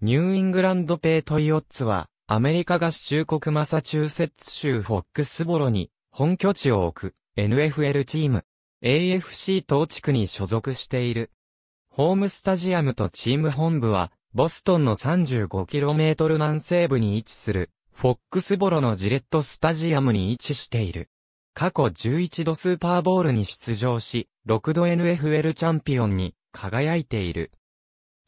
ニューイングランドペイトイオッツは、アメリカ合衆国マサチューセッツ州フォックスボロに本拠地を置く NFL チーム、AFC 東地区に所属している。ホームスタジアムとチーム本部は、ボストンの 35km 南西部に位置する、フォックスボロのジレットスタジアムに位置している。過去11度スーパーボールに出場し、6度 NFL チャンピオンに輝いている。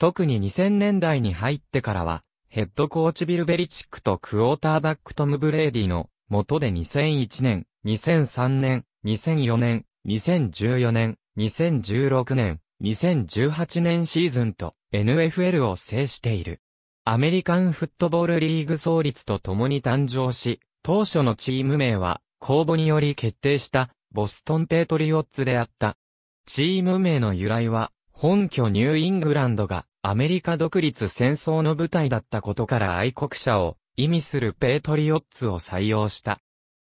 特に2000年代に入ってからは、ヘッドコーチビル・ベリチックとクォーターバックトム・ブレーディの元で2001年、2003年、2004年、2014年、2016年、2018年シーズンと NFL を制している。アメリカンフットボールリーグ創立とともに誕生し、当初のチーム名は公募により決定したボストンペイトリオッツであった。チーム名の由来は、本拠ニューイングランドがアメリカ独立戦争の舞台だったことから愛国者を意味するペートリオッツを採用した。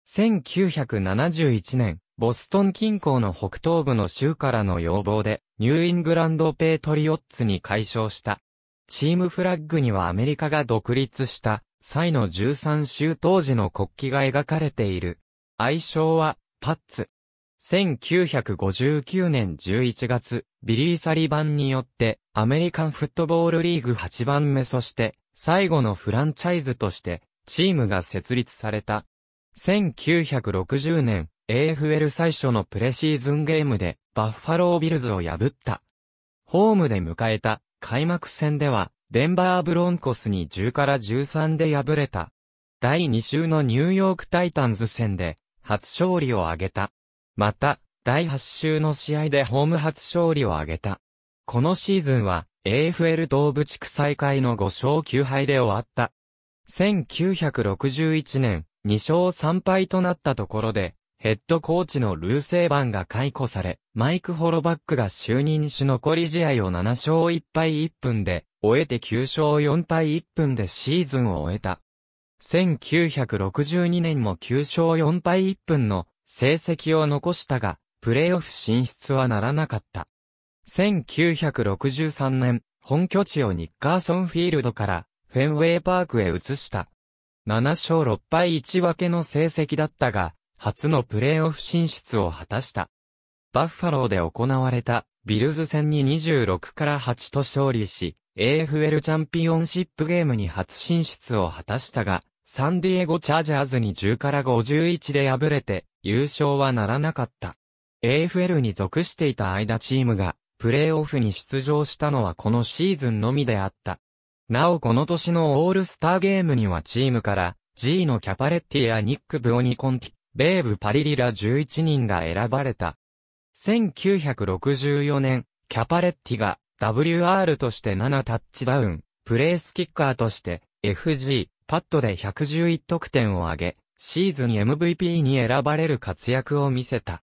1971年、ボストン近郊の北東部の州からの要望で、ニューイングランドペートリオッツに改称した。チームフラッグにはアメリカが独立した際の13州当時の国旗が描かれている。愛称は、パッツ。1959年11月、ビリー・サリバンによって、アメリカンフットボールリーグ8番目そして、最後のフランチャイズとして、チームが設立された。1960年、AFL 最初のプレシーズンゲームで、バッファロー・ビルズを破った。ホームで迎えた、開幕戦では、デンバー・ブロンコスに10から13で敗れた。第2週のニューヨーク・タイタンズ戦で、初勝利を挙げた。また、第8週の試合でホーム初勝利を挙げた。このシーズンは、AFL 東部地区再開の5勝9敗で終わった。1961年、2勝3敗となったところで、ヘッドコーチのルーセーバンが解雇され、マイク・ホロバックが就任し残り試合を7勝1敗1分で、終えて9勝4敗1分でシーズンを終えた。1962年も9勝4敗1分の成績を残したが、プレーオフ進出はならなかった。1963年、本拠地をニッカーソンフィールドからフェンウェイパークへ移した。7勝6敗1分けの成績だったが、初のプレーオフ進出を果たした。バッファローで行われたビルズ戦に26から8と勝利し、AFL チャンピオンシップゲームに初進出を果たしたが、サンディエゴチャージャーズに10から51で敗れて、優勝はならなかった。AFL に属していた間チームが、プレーオフに出場したのはこのシーズンのみであった。なおこの年のオールスターゲームにはチームから、G のキャパレッティやニック・ブオニコンティ、ベーブ・パリリラ11人が選ばれた。1964年、キャパレッティが WR として7タッチダウン、プレースキッカーとして FG、パッドで111得点を挙げ、シーズン MVP に選ばれる活躍を見せた。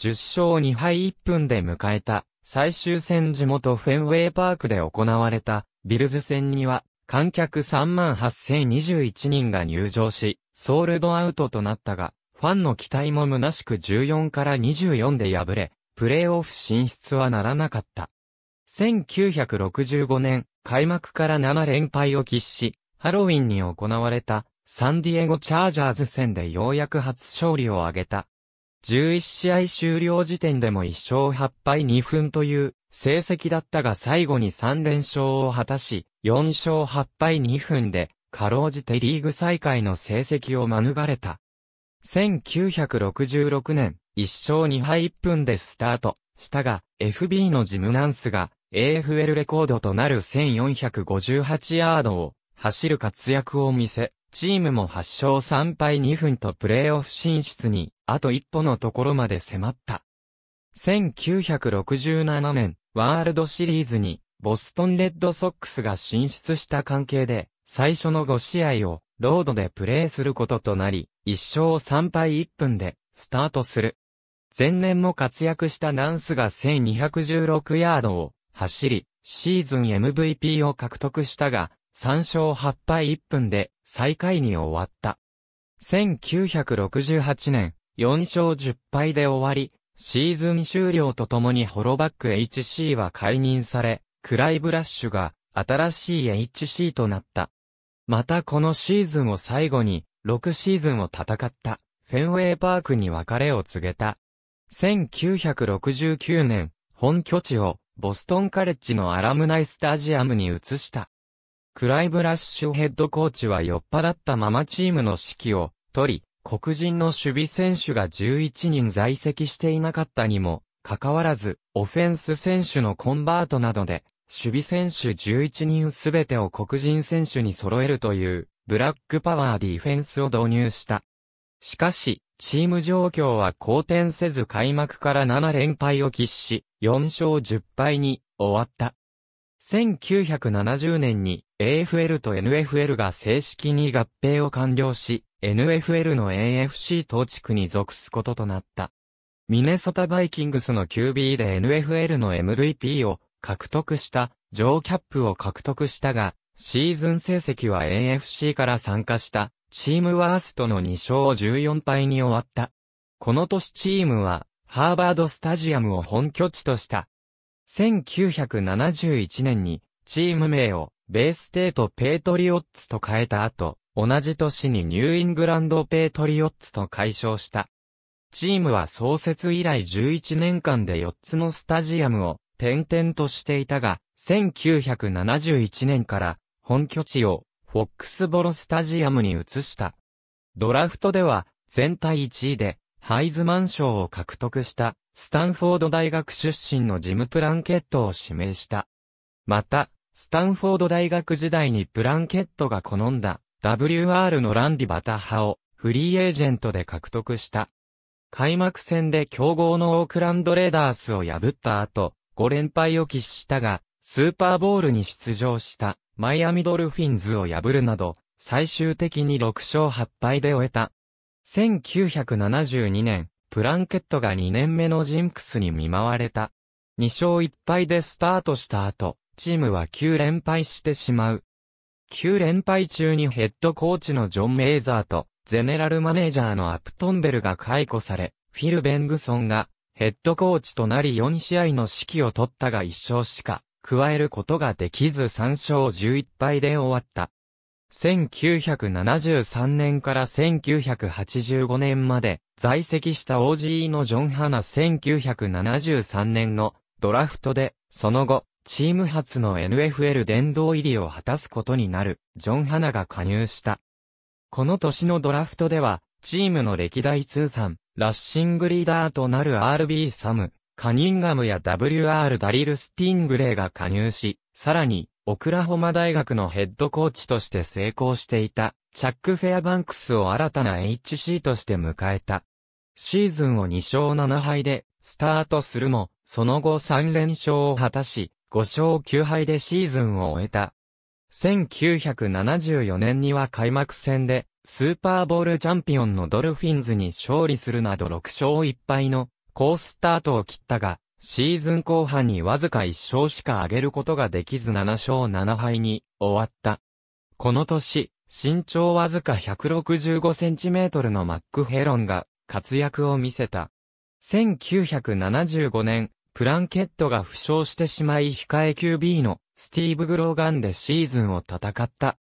10勝2敗1分で迎えた最終戦地元フェンウェイパークで行われたビルズ戦には観客38,021人が入場し、ソールドアウトとなったが、ファンの期待も虚しく14から24で敗れ、プレーオフ進出はならなかった。1965年、開幕から7連敗を喫し、ハロウィンに行われたサンディエゴチャージャーズ戦でようやく初勝利を挙げた。11試合終了時点でも1勝8敗2分という成績だったが最後に3連勝を果たし、4勝8敗2分で、かろうじてリーグ再開の成績を免れた。1966年、1勝2敗1分でスタートしたが、FB のジムナンスが AFL レコードとなる1458ヤードを走る活躍を見せ、チームも8勝3敗2分とプレーオフ進出に、あと一歩のところまで迫った。1967年、ワールドシリーズに、ボストンレッドソックスが進出した関係で、最初の5試合を、ロードでプレーすることとなり、1勝3敗1分で、スタートする。前年も活躍したナンスが1216ヤードを走り、シーズン MVP を獲得したが、3勝8敗1分で最下位に終わった。1968年、4勝10敗で終わり、シーズン終了とともにホロバック HC は解任され、クライブラッシュが新しい HC となった。またこのシーズンを最後に、6シーズンを戦った、フェンウェイパークに別れを告げた。1969年、本拠地をボストンカレッジのアラムナイスタジアムに移した。クライブ・ラッシュヘッドコーチは酔っ払ったままチームの指揮を取り、黒人の守備選手が11人在籍していなかったにも、かかわらず、オフェンス選手のコンバートなどで、守備選手11人すべてを黒人選手に揃えるという、ブラックパワーディフェンスを導入した。しかし、チーム状況は好転せず開幕から7連敗を喫し、4勝10敗に終わった。1970年に AFL と NFL が正式に合併を完了し、NFL の AFC 統地区に属すこととなった。ミネソタバイキングスの QB で NFL の MVP を獲得した、ジョーキャップを獲得したが、シーズン成績は AFC から参加した、チームワーストの2勝14敗に終わった。この年チームは、ハーバードスタジアムを本拠地とした、1971年にチーム名をベーステートペイトリオッツと変えた後、同じ年にニューイングランドペイトリオッツと解消した。チームは創設以来11年間で4つのスタジアムを転々としていたが、1971年から本拠地をフォックスボロスタジアムに移した。ドラフトでは全体1位でハイズマン賞を獲得した。スタンフォード大学出身のジム・プランケットを指名した。また、スタンフォード大学時代にプランケットが好んだ WR のランディ・バタ派をフリーエージェントで獲得した。開幕戦で強豪のオークランドレーダースを破った後、5連敗を喫したが、スーパーボールに出場したマイアミドルフィンズを破るなど、最終的に6勝8敗で終えた。1972年、プランケットが2年目のジンクスに見舞われた。2勝1敗でスタートした後、チームは9連敗してしまう。9連敗中にヘッドコーチのジョン・メイザーと、ゼネラルマネージャーのアプトンベルが解雇され、フィル・ベングソンが、ヘッドコーチとなり4試合の指揮を取ったが1勝しか、加えることができず3勝11敗で終わった。1973年から1985年まで在籍した o g のジョン・ハナ1973年のドラフトで、その後、チーム初の NFL 殿堂入りを果たすことになる、ジョン・ハナが加入した。この年のドラフトでは、チームの歴代通算、ラッシングリーダーとなる RB サム、カニンガムや WR ダリル・スティングレイが加入し、さらに、オクラホマ大学のヘッドコーチとして成功していた、チャック・フェアバンクスを新たな HC として迎えた。シーズンを2勝7敗で、スタートするも、その後3連勝を果たし、5勝9敗でシーズンを終えた。1974年には開幕戦で、スーパーボールチャンピオンのドルフィンズに勝利するなど6勝1敗の高スタートを切ったが、シーズン後半にわずか1勝しか挙げることができず7勝7敗に終わった。この年、身長わずか165センチメートルのマック・ヘロンが活躍を見せた。1975年、プランケットが負傷してしまい控え QB のスティーブ・グローガンでシーズンを戦った。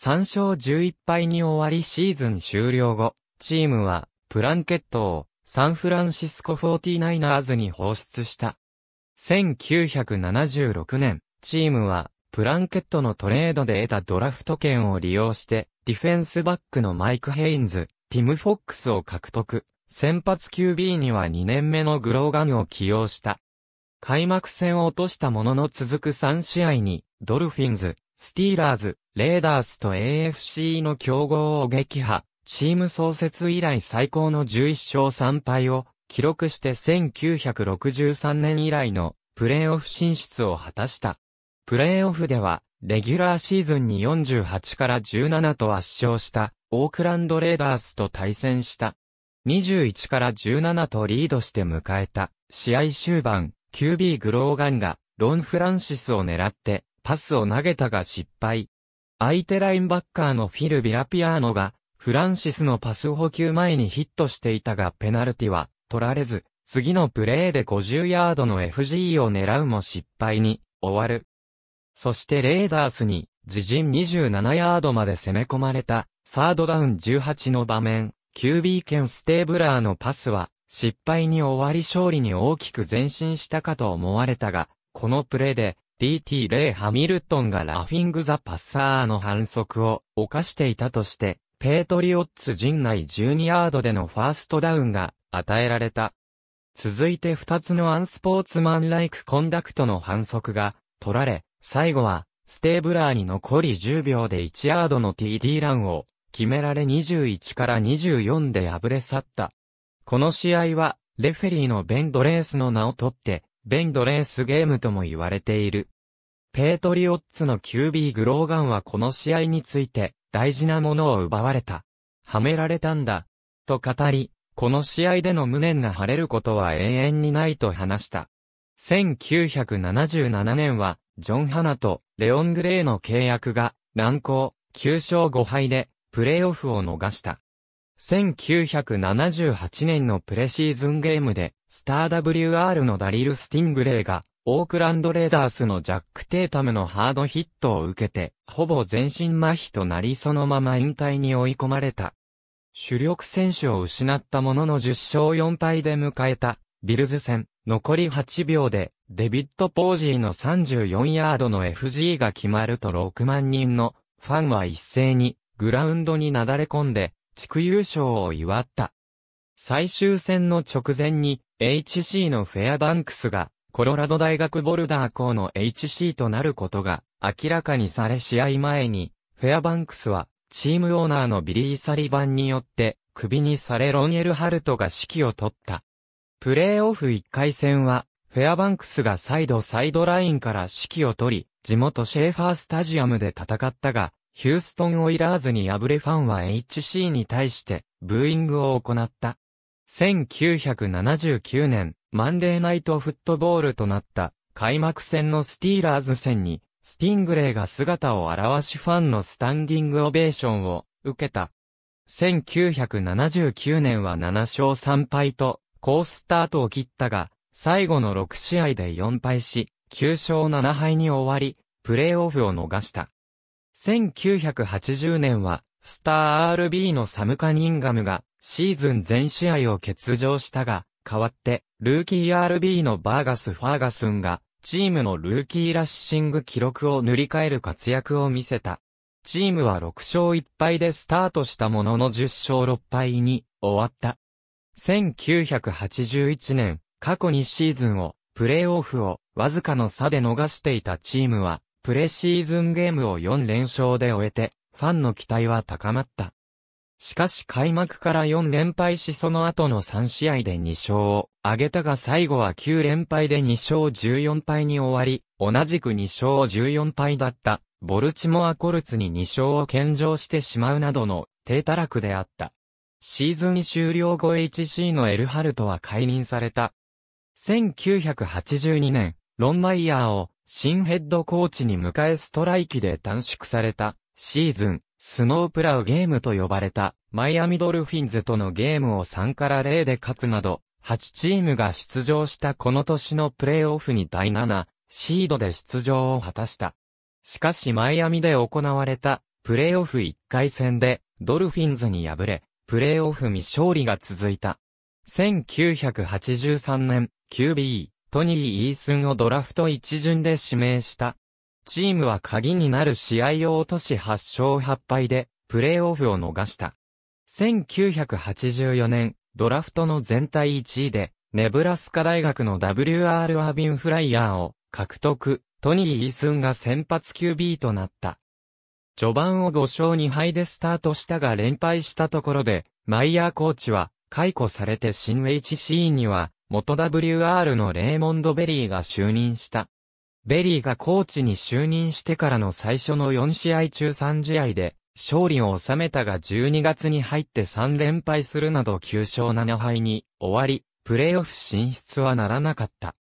3勝11敗に終わりシーズン終了後、チームはプランケットをサンフランシスコ 49ers に放出した。1976年、チームは、プランケットのトレードで得たドラフト権を利用して、ディフェンスバックのマイク・ヘインズ、ティム・フォックスを獲得。先発 QB には2年目のグローガンを起用した。開幕戦を落としたものの続く3試合に、ドルフィンズ、スティーラーズ、レーダースと AFC の競合を撃破。チーム創設以来最高の11勝3敗を記録して1963年以来のプレーオフ進出を果たした。プレーオフでは、レギュラーシーズンに48から17と圧勝したオークランドレーダースと対戦した。21から17とリードして迎えた試合終盤、QB グローガンがロン・フランシスを狙ってパスを投げたが失敗。相手ラインバッカーのフィル・ビラピアーノがフランシスのパス補給前にヒットしていたがペナルティは取られず、次のプレーで50ヤードの FG を狙うも失敗に終わる。そしてレーダースに自陣27ヤードまで攻め込まれたサードダウン18の場面、QB 兼ステーブラーのパスは失敗に終わり勝利に大きく前進したかと思われたが、このプレーで DT レイ・ハミルトンがラフィング・ザ・パッサーの反則を犯していたとして、ペートリオッツ陣内12ヤードでのファーストダウンが与えられた。続いて2つのアンスポーツマンライクコンダクトの反則が取られ、最後はステーブラーに残り10秒で1ヤードの TD ランを決められ21から24で敗れ去った。この試合はレフェリーのベンドレースの名を取って、ベンドレースゲームとも言われている。ペートリオッツの QB グローガンはこの試合について、大事なものを奪われた。はめられたんだ。と語り、この試合での無念が晴れることは永遠にないと話した。1977年は、ジョン・ハナとレオン・グレイの契約が難航、9勝5敗でプレーオフを逃した。1978年のプレシーズンゲームで、スター WR のダリル・スティングレイがオークランドレーダースのジャック・テータムのハードヒットを受けて、ほぼ全身麻痺となりそのまま引退に追い込まれた。主力選手を失ったものの10勝4敗で迎えた、ビルズ戦、残り8秒で、デビッド・ポージーの34ヤードの FG が決まると6万人のファンは一斉にグラウンドになだれ込んで地区優勝を祝った。最終戦の直前に HC のフェアバンクスがコロラド大学ボルダー校の HC となることが明らかにされ試合前に、フェアバンクスはチームオーナーのビリー・サリバンによってクビにされロンエル・ハルトが指揮を取った。プレーオフ1回戦はフェアバンクスが再度サイドラインから指揮を取り、地元シェーファースタジアムで戦ったが、ヒューストン・オイラーズに敗れファンは HC に対して、ブーイングを行った。1979年、マンデーナイトフットボールとなった開幕戦のスティーラーズ戦にスティングレイが姿を現しファンのスタンディングオベーションを受けた。1979年は7勝3敗と高スタートを切ったが最後の6試合で4敗し9勝7敗に終わりプレーオフを逃した。1980年はスター RB のサムカニンガムがシーズン全試合を欠場したが代わって、ルーキー RB のバーガス・ファーガスンが、チームのルーキーラッシング記録を塗り替える活躍を見せた。チームは6勝1敗でスタートしたものの10勝6敗に終わった。1981年、過去2シーズンを、プレーオフを、わずかの差で逃していたチームは、プレシーズンゲームを4連勝で終えて、ファンの期待は高まった。しかし開幕から4連敗しその後の3試合で2勝を挙げたが最後は9連敗で2勝14敗に終わり、同じく2勝14敗だったボルチモアコルツに2勝を献上してしまうなどの低堕落であった。シーズン終了後 HC のエルハルトは解任された。1982年、ロンマイヤーを新ヘッドコーチに迎えストライキで短縮されたシーズンスノープラウゲームと呼ばれた、マイアミドルフィンズとのゲームを3から0で勝つなど、8チームが出場したこの年のプレーオフに第7、シードで出場を果たした。しかしマイアミで行われた、プレーオフ1回戦で、ドルフィンズに敗れ、プレーオフ未勝利が続いた。1983年、QB、トニー・イースンをドラフト1巡で指名した。チームは鍵になる試合を落とし8勝8敗で、プレーオフを逃した。1984年、ドラフトの全体1位で、ネブラスカ大学の W.R. アビンフライヤーを獲得、トニー・イースンが先発 QB となった。序盤を5勝2敗でスタートしたが連敗したところで、マイヤーコーチは解雇されて新 HC には、元 WR のレーモンド・ベリーが就任した。ベリーがコーチに就任してからの最初の4試合中3試合で、勝利を収めたが12月に入って3連敗するなど9勝7敗に終わり、プレイオフ進出はならなかった。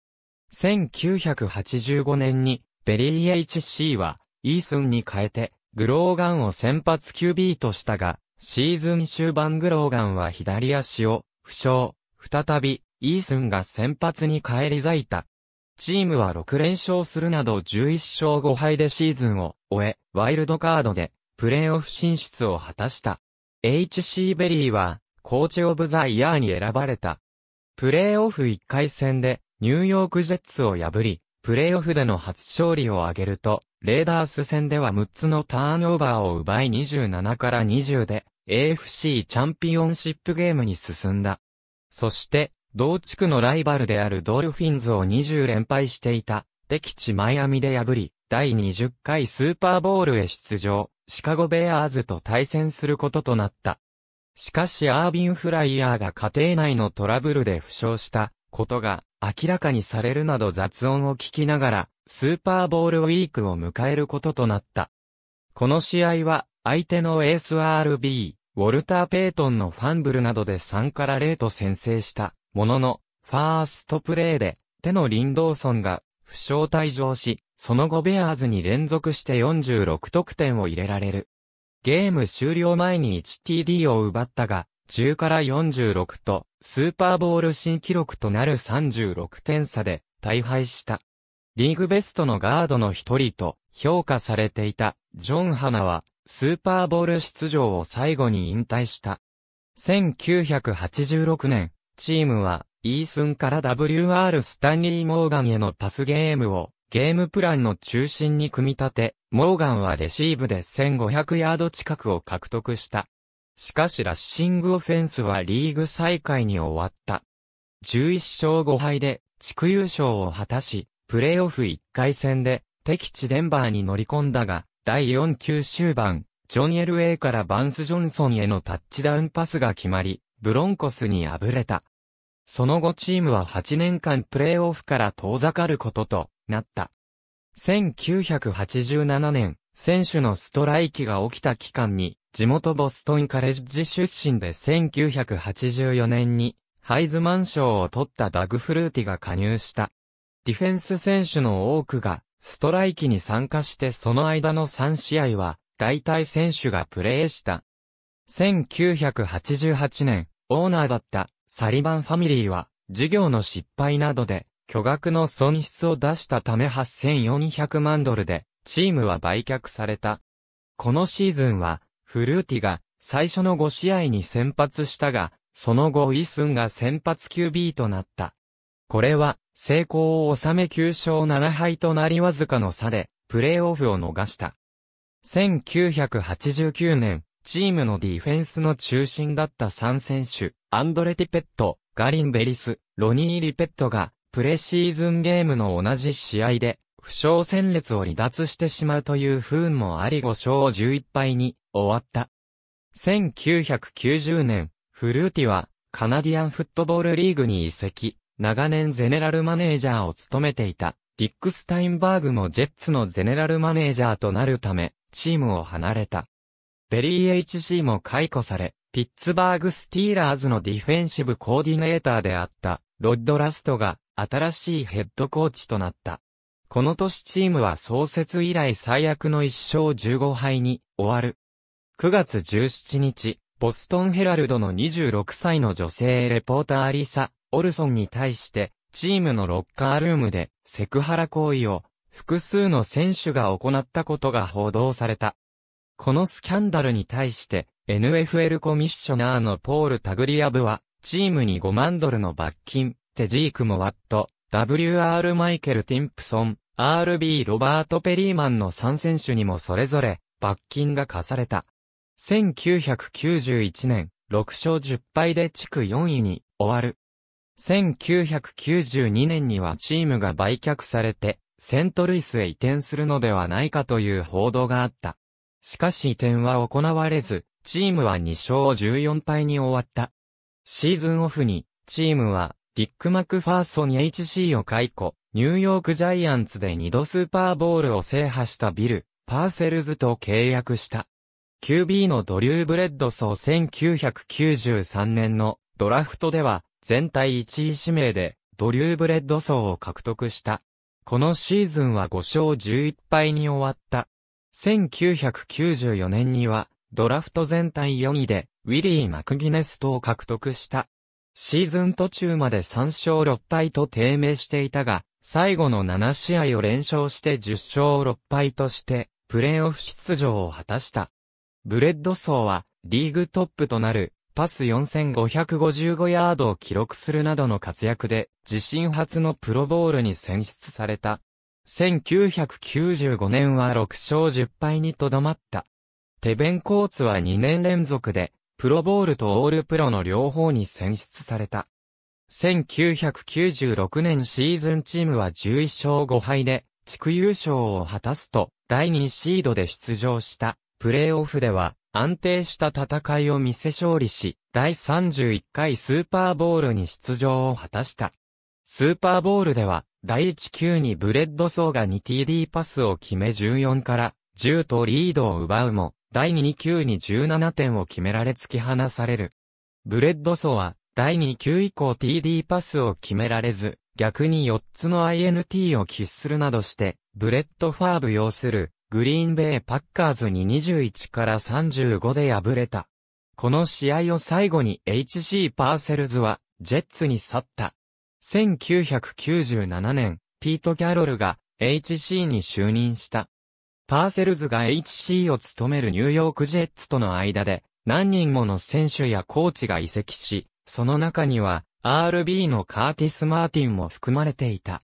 1985年にベリー HC はイースンに変えてグローガンを先発 QB としたが、シーズン終盤グローガンは左足を負傷、再びイースンが先発に返り咲いた。チームは6連勝するなど11勝5敗でシーズンを終え、ワイルドカードでプレーオフ進出を果たした。HC ベリーはコーチオブザイヤーに選ばれた。プレーオフ1回戦でニューヨークジェッツを破り、プレーオフでの初勝利を挙げると、レーダース戦では6つのターンオーバーを奪い27から20で AFC チャンピオンシップゲームに進んだ。そして同地区のライバルであるドルフィンズを20連敗していた、敵地マイアミで破り、第20回スーパーボールへ出場、シカゴベアーズと対戦することとなった。しかしアービン・フライヤーが家庭内のトラブルで負傷したことが明らかにされるなど雑音を聞きながら、スーパーボールウィークを迎えることとなった。この試合は、相手のエース RB、ウォルター・ペイトンのファンブルなどで3から0と先制した。ものの、ファーストプレーで、手のリンドーソンが、負傷退場し、その後ベアーズに連続して46得点を入れられる。ゲーム終了前に 1TD を奪ったが、10から46と、スーパーボール新記録となる36点差で、大敗した。リーグベストのガードの一人と、評価されていた、ジョン・ハナは、スーパーボール出場を最後に引退した。1986年、チームは、イースンから WR スタンリー・モーガンへのパスゲームを、ゲームプランの中心に組み立て、モーガンはレシーブで1500ヤード近くを獲得した。しかしラッシングオフェンスはリーグ最下位に終わった。11勝5敗で地区優勝を果たし、プレーオフ1回戦で敵地デンバーに乗り込んだが、第4球終盤、ジョン・エルエイからバンス・ジョンソンへのタッチダウンパスが決まり、ブロンコスに敗れた。その後チームは8年間プレーオフから遠ざかることとなった。1987年、選手のストライキが起きた期間に、地元ボストンカレッジ出身で1984年に、ハイズマン賞を取ったダグ・フルーティが加入した。ディフェンス選手の多くが、ストライキに参加してその間の3試合は、大体選手がプレーした。1988年、オーナーだったサリバンファミリーは、事業の失敗などで、巨額の損失を出したため8400万ドルで、チームは売却された。このシーズンは、フルーティが最初の5試合に先発したが、その後イスンが先発 QB となった。これは、成功を収め9勝7敗となりわずかの差で、プレーオフを逃した。1989年、チームのディフェンスの中心だった3選手、アンドレ・ティペット、ガリン・ベリス、ロニー・リペットが、プレシーズンゲームの同じ試合で、負傷戦列を離脱してしまうという不運もあり5勝11敗に終わった。1990年、フルーティはカナディアンフットボールリーグに移籍、長年ゼネラルマネージャーを務めていたディック・スタインバーグもジェッツのゼネラルマネージャーとなるため、チームを離れた。ベリー HC も解雇され、ピッツバーグスティーラーズのディフェンシブコーディネーターであった、ロッド・ラストが、新しいヘッドコーチとなった。この年チームは創設以来最悪の1勝15敗に終わる。9月17日、ボストンヘラルドの26歳の女性レポーターリサ・オルソンに対して、チームのロッカールームでセクハラ行為を複数の選手が行ったことが報道された。このスキャンダルに対して、NFL コミッショナーのポール・タグリアブは、チームに5万ドルの罰金、テジーク・モワット、WR・ マイケル・ティンプソン、RB・ ロバート・ペリーマンの3選手にもそれぞれ、罰金が課された。1991年、6勝10敗で地区4位に終わる。1992年にはチームが売却されて、セントルイスへ移転するのではないかという報道があった。しかし点は行われず、チームは2勝14敗に終わった。シーズンオフに、チームは、ディック・マクファーソン HC を解雇、ニューヨークジャイアンツで2度スーパーボールを制覇したビル、パーセルズと契約した。QB のドリュー・ブレッドソー1993年のドラフトでは全体1位指名でドリュー・ブレッドソーを獲得した。このシーズンは5勝11敗に終わった。1994年には、ドラフト全体4位で、ウィリー・マクギネストを獲得した。シーズン途中まで3勝6敗と低迷していたが、最後の7試合を連勝して10勝6敗として、プレーオフ出場を果たした。ブレッドソーは、リーグトップとなる、パス4555ヤードを記録するなどの活躍で、自身初のプロボールに選出された。1995年は6勝10敗にとどまった。テベンコーツは2年連続で、プロボールとオールプロの両方に選出された。1996年シーズンチームは11勝5敗で、地区優勝を果たすと、第2シードで出場した、プレーオフでは、安定した戦いを見せ勝利し、第31回スーパーボールに出場を果たした。スーパーボールでは、第1球にブレッドソーが 2TD パスを決め14から10とリードを奪うも、第2球に17点を決められ突き放される。ブレッドソーは、第2球以降 TD パスを決められず、逆に4つの INT を喫するなどして、ブレッドファーブ要する、グリーンベイパッカーズに21から35で敗れた。この試合を最後に HC パーセルズは、ジェッツに去った。1997年、ピート・キャロルが HC に就任した。パーセルズが HC を務めるニューヨークジェッツとの間で何人もの選手やコーチが移籍し、その中には RB のカーティス・マーティンも含まれていた。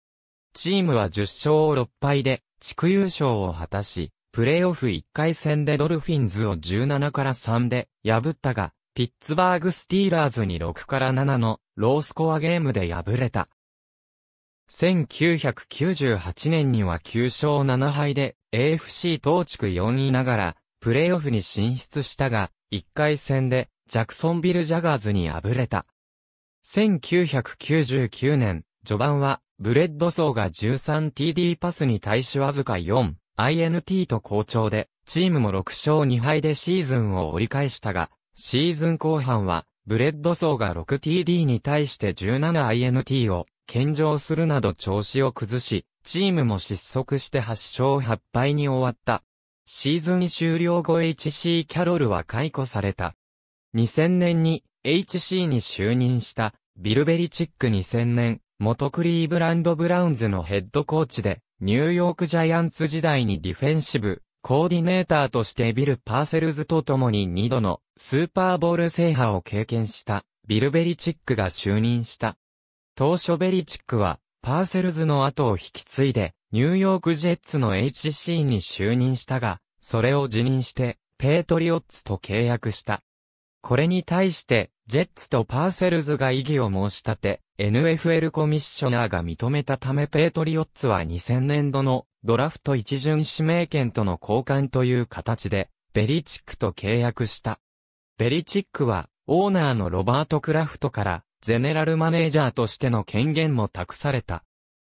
チームは10勝6敗で地区優勝を果たし、プレーオフ1回戦でドルフィンズを17から3で破ったが、ピッツバーグスティーラーズに6から7のロースコアゲームで敗れた。1998年には9勝7敗で AFC 東地区4位ながらプレーオフに進出したが、1回戦でジャクソンビル・ジャガーズに敗れた。1999年、序盤はブレッドソーが 13TD パスに対しわずか 4INT と好調で、チームも6勝2敗でシーズンを折り返したが、シーズン後半は、ブレッド層が 6TD に対して 17INT を献上するなど調子を崩し、チームも失速して8勝8敗に終わった。シーズン終了後 HC キャロルは解雇された。2000年に HC に就任したビルベリチック2000年、元クリーブランドブラウンズのヘッドコーチで、ニューヨークジャイアンツ時代にディフェンシブ、コーディネーターとしてビル・パーセルズと共に2度のスーパーボール制覇を経験したビル・ベリチックが就任した。当初ベリチックはパーセルズの後を引き継いでニューヨークジェッツの HC に就任したが、それを辞任してペートリオッツと契約した。これに対してジェッツとパーセルズが異議を申し立て、NFL コミッショナーが認めたためペートリオッツは2000年度のドラフト一巡指名権との交換という形で、ベリチックと契約した。ベリチックは、オーナーのロバート・クラフトから、ゼネラルマネージャーとしての権限も託された。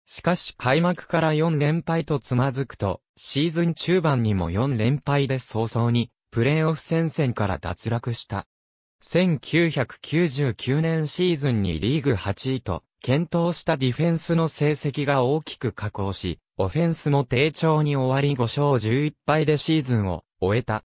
しかし開幕から4連敗とつまずくと、シーズン中盤にも4連敗で早々に、プレーオフ戦線から脱落した。1999年シーズンにリーグ8位と、検討したディフェンスの成績が大きく下降し、オフェンスも低調に終わり5勝11敗でシーズンを終えた。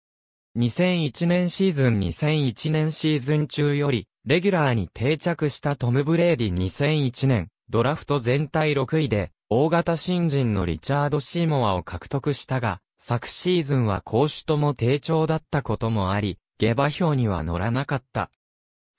2001年シーズン2001年シーズン中より、レギュラーに定着したトム・ブレーディ2001年、ドラフト全体6位で、大型新人のリチャード・シーモアを獲得したが、昨シーズンは攻守とも低調だったこともあり、下馬評には乗らなかった。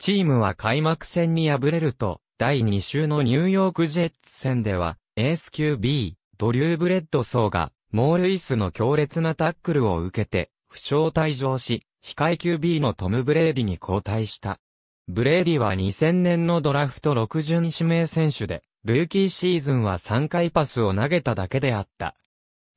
チームは開幕戦に敗れると、第2週のニューヨークジェッツ戦では、エース級 B、ドリューブレッド層が、モールイスの強烈なタックルを受けて、負傷退場し、控え QB のトム・ブレーディに交代した。ブレーディは2000年のドラフト6巡指名選手で、ルーキーシーズンは3回パスを投げただけであった。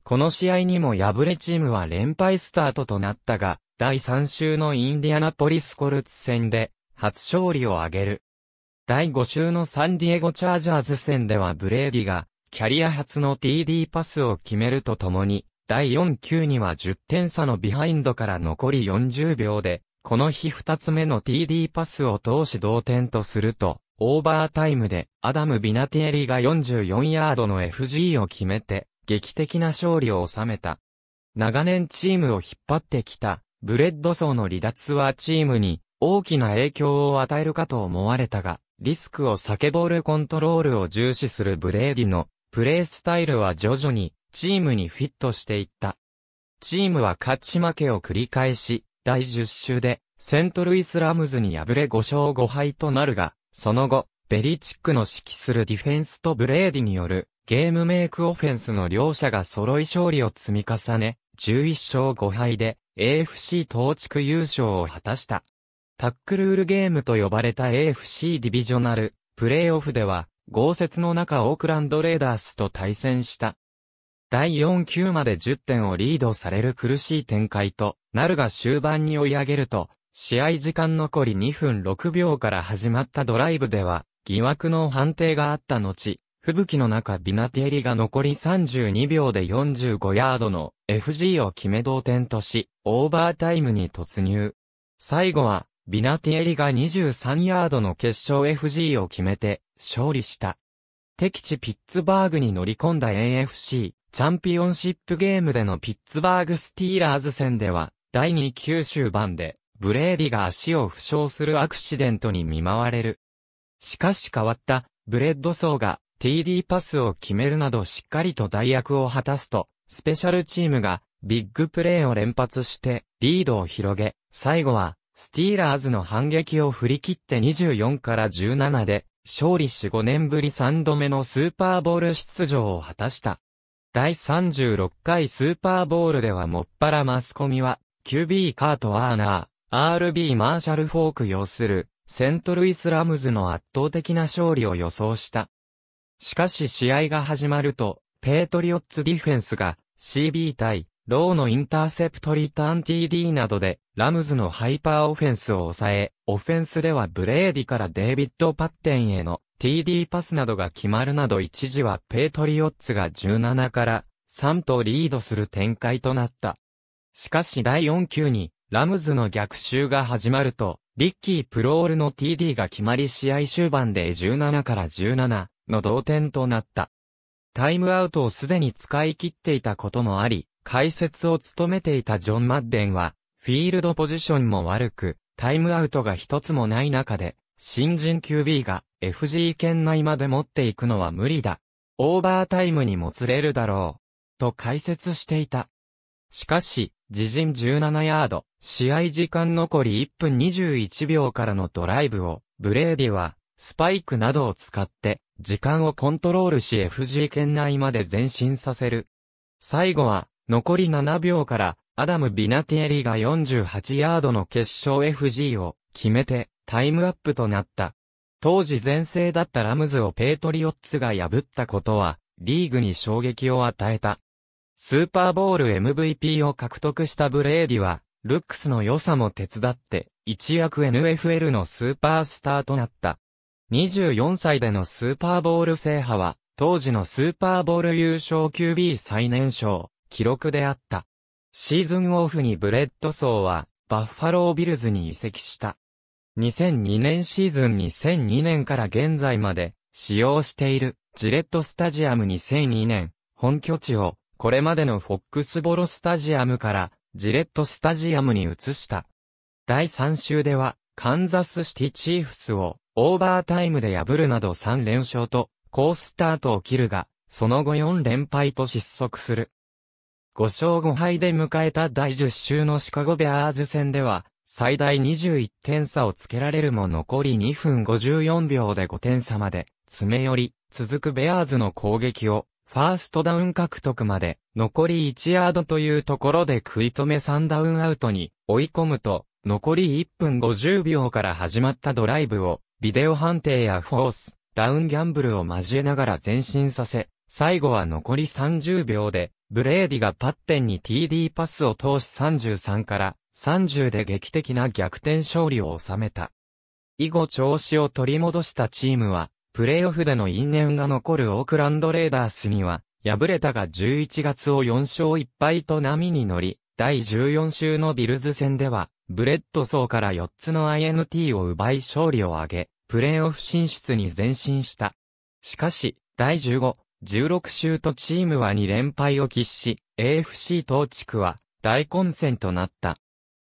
この試合にも敗れチームは連敗スタートとなったが、第3週のインディアナポリスコルツ戦で、初勝利を挙げる。第5週のサンディエゴチャージャーズ戦ではブレーディが、キャリア初の TD パスを決めるとともに、第4球には10点差のビハインドから残り40秒で、この日2つ目の TD パスを通し同点とすると、オーバータイムでアダム・ビナティエリが44ヤードの FG を決めて、劇的な勝利を収めた。長年チームを引っ張ってきた、ブレッド層の離脱はチームに大きな影響を与えるかと思われたが、リスクを避けボールコントロールを重視するブレーディのプレースタイルは徐々にチームにフィットしていった。チームは勝ち負けを繰り返し、第10週でセントルイスラムズに敗れ5勝5敗となるが、その後、ベリチックの指揮するディフェンスとブレーディによるゲームメイクオフェンスの両者が揃い勝利を積み重ね、11勝5敗で AFC 東地区優勝を果たした。タックルールゲームと呼ばれた AFC ディビジョナルプレイオフでは豪雪の中オークランドレーダースと対戦した。第4球まで10点をリードされる苦しい展開となるが終盤に追い上げると、試合時間残り2分6秒から始まったドライブでは、疑惑の判定があった後、吹雪の中ビナティエリが残り32秒で45ヤードの FG を決め同点とし、オーバータイムに突入。最後は、ビナティエリが23ヤードの決勝 FG を決めて勝利した。敵地ピッツバーグに乗り込んだ AFC チャンピオンシップゲームでのピッツバーグスティーラーズ戦では第2九州版でブレーディが足を負傷するアクシデントに見舞われる。しかし変わったブレッドソーが TD パスを決めるなどしっかりと代役を果たすとスペシャルチームがビッグプレーを連発してリードを広げ最後はスティーラーズの反撃を振り切って24から17で、勝利し5年ぶり3度目のスーパーボール出場を果たした。第36回スーパーボールではもっぱらマスコミは、QB カート・アーナー、RB マーシャル・フォーク要する、セントルイス・ラムズの圧倒的な勝利を予想した。しかし試合が始まると、ペートリオッツディフェンスが CB 対ローのインターセプトリターン TD などで、ラムズのハイパーオフェンスを抑え、オフェンスではブレーディからデイビッド・パッテンへの TD パスなどが決まるなど一時はペイトリオッツが17から3とリードする展開となった。しかし第4球に、ラムズの逆襲が始まると、リッキー・プロールの TD が決まり試合終盤で17から17の同点となった。タイムアウトをすでに使い切っていたこともあり、解説を務めていたジョン・マッデンは、フィールドポジションも悪く、タイムアウトが一つもない中で、新人 QB が FG 圏内まで持っていくのは無理だ。オーバータイムにもつれるだろう。と解説していた。しかし、自陣17ヤード、試合時間残り1分21秒からのドライブを、ブレーディは、スパイクなどを使って、時間をコントロールし FG 圏内まで前進させる。最後は、残り7秒から、アダム・ビナティエリが48ヤードの決勝 FG を決めて、タイムアップとなった。当時前世だったラムズをペイトリオッツが破ったことは、リーグに衝撃を与えた。スーパーボール MVP を獲得したブレーディは、ルックスの良さも手伝って、一躍 NFL のスーパースターとなった。24歳でのスーパーボール制覇は、当時のスーパーボール優勝 QB 最年少、記録であった。シーズンオフにブレッドソーは、バッファロービルズに移籍した。2002年シーズン2002年から現在まで、使用している、ジレットスタジアム2002年、本拠地を、これまでのフォックスボロスタジアムから、ジレットスタジアムに移した。第3週では、カンザスシティチーフスを、オーバータイムで破るなど3連勝と、好スタートを切るが、その後4連敗と失速する。5勝5敗で迎えた第10週のシカゴベアーズ戦では、最大21点差をつけられるも残り2分54秒で5点差まで、詰め寄り、続くベアーズの攻撃を、ファーストダウン獲得まで、残り1ヤードというところで食い止め3ダウンアウトに追い込むと、残り1分50秒から始まったドライブを、ビデオ判定やフォース、ダウンギャンブルを交えながら前進させ、最後は残り30秒で、ブレーディがパッテンに TD パスを通し33から30で劇的な逆転勝利を収めた。以後調子を取り戻したチームは、プレーオフでの因縁が残るオークランドレーダースには、敗れたが11月を4勝1敗と波に乗り、第14週のビルズ戦では、ブレッドソーから4つの INT を奪い勝利を挙げ、プレーオフ進出に前進した。しかし、第15、16周とチームは2連敗を喫し、AFC 東地区は大混戦となった。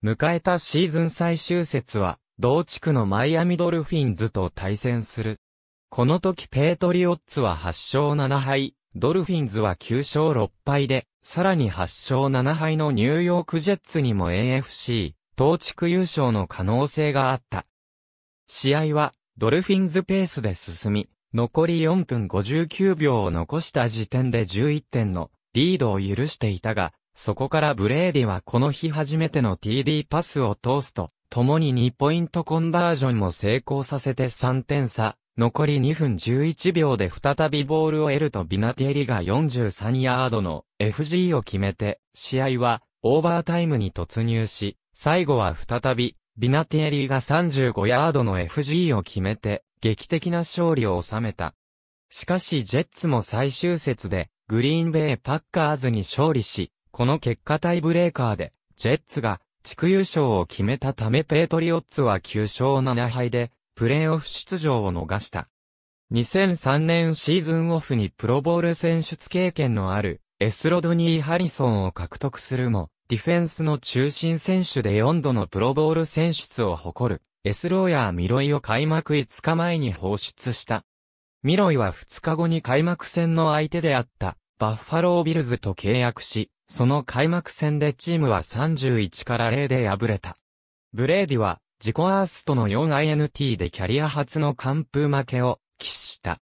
迎えたシーズン最終節は、同地区のマイアミドルフィンズと対戦する。この時ペートリオッツは8勝7敗、ドルフィンズは9勝6敗で、さらに8勝7敗のニューヨークジェッツにも AFC、東地区優勝の可能性があった。試合は、ドルフィンズペースで進み、残り4分59秒を残した時点で11点のリードを許していたが、そこからブレーディはこの日初めての TD パスを通すと、共に2ポイントコンバージョンも成功させて3点差、残り2分11秒で再びボールを得るとビナティエリが43ヤードの FG を決めて、試合はオーバータイムに突入し、最後は再びビナティエリーが35ヤードの FG を決めて、劇的な勝利を収めた。しかしジェッツも最終節で、グリーンベイパッカーズに勝利し、この結果タイブレーカーで、ジェッツが地区優勝を決めたためペートリオッツは9勝7敗で、プレーオフ出場を逃した。2003年シーズンオフにプロボール選出経験のある、エスロドニー・ハリソンを獲得するも、ディフェンスの中心選手で4度のプロボール選出を誇る、エスローヤー・ミロイを開幕5日前に放出した。ミロイは2日後に開幕戦の相手であった、バッファロー・ビルズと契約し、その開幕戦でチームは31から0で敗れた。ブレーディは、自己アーストの 4INT でキャリア初の完封負けを、喫した。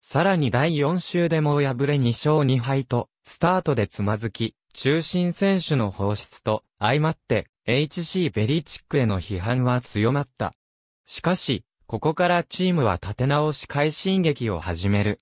さらに第4週でも敗れ2勝2敗と、スタートでつまずき、中心選手の放出と相まって HC ベリーチックへの批判は強まった。しかし、ここからチームは立て直し快進撃を始める。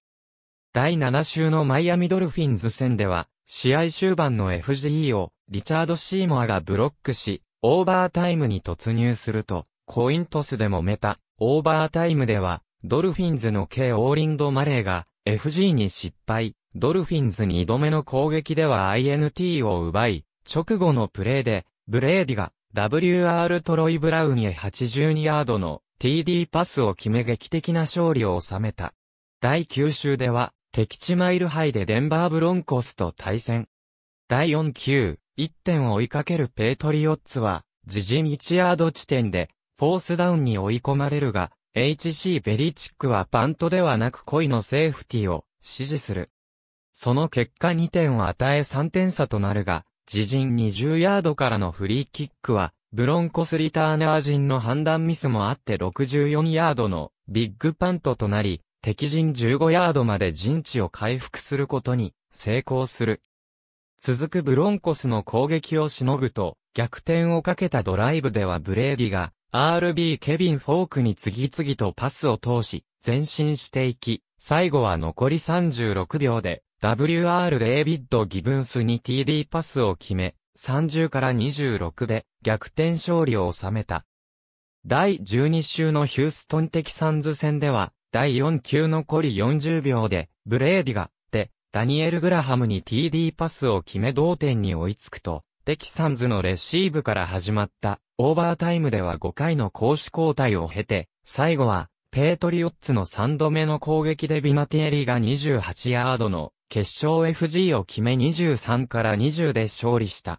第7週のマイアミドルフィンズ戦では、試合終盤の FGE をリチャード・シーモアがブロックし、オーバータイムに突入すると、コイントスでもめた、オーバータイムでは、ドルフィンズの K オーリンド・マレーが FG に失敗、ドルフィンズに2度目の攻撃では INT を奪い、直後のプレーで、ブレーディが WR トロイ・ブラウンへ82ヤードの TD パスを決め劇的な勝利を収めた。第9週では、敵地マイルハイでデンバーブロンコスと対戦。第4球、1点を追いかけるペイトリオッツは、自陣1ヤード地点で、フォースダウンに追い込まれるが、HC ベリチックはパントではなく恋のセーフティを支持する。その結果2点を与え3点差となるが、自陣20ヤードからのフリーキックは、ブロンコスリターナー陣の判断ミスもあって64ヤードのビッグパントとなり、敵陣15ヤードまで陣地を回復することに成功する。続くブロンコスの攻撃をしのぐと、逆転をかけたドライブではブレーディが、RB ケビン・フォークに次々とパスを通し、前進していき、最後は残り36秒で、WR レイビッド・ギブンスに TD パスを決め、30から26で逆転勝利を収めた。第12週のヒューストン的サンズ戦では、第4球残り40秒で、ブレーディが、で、ダニエル・グラハムに TD パスを決め同点に追いつくと、テキサンズのレシーブから始まった、オーバータイムでは5回の攻守交代を経て、最後は、ペートリオッツの3度目の攻撃でビナティエリが28ヤードの決勝 FG を決め23から20で勝利した。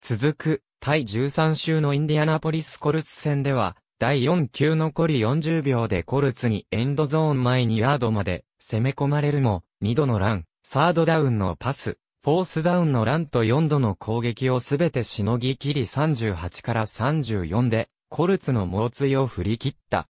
続く、対13週のインディアナポリスコルツ戦では、第4球残り40秒でコルツにエンドゾーン前2ヤードまで攻め込まれるも、2度のラン、サードダウンのパス、フォースダウンのランと4度の攻撃をすべてしのぎ切り38から34で、コルツの猛追を振り切った。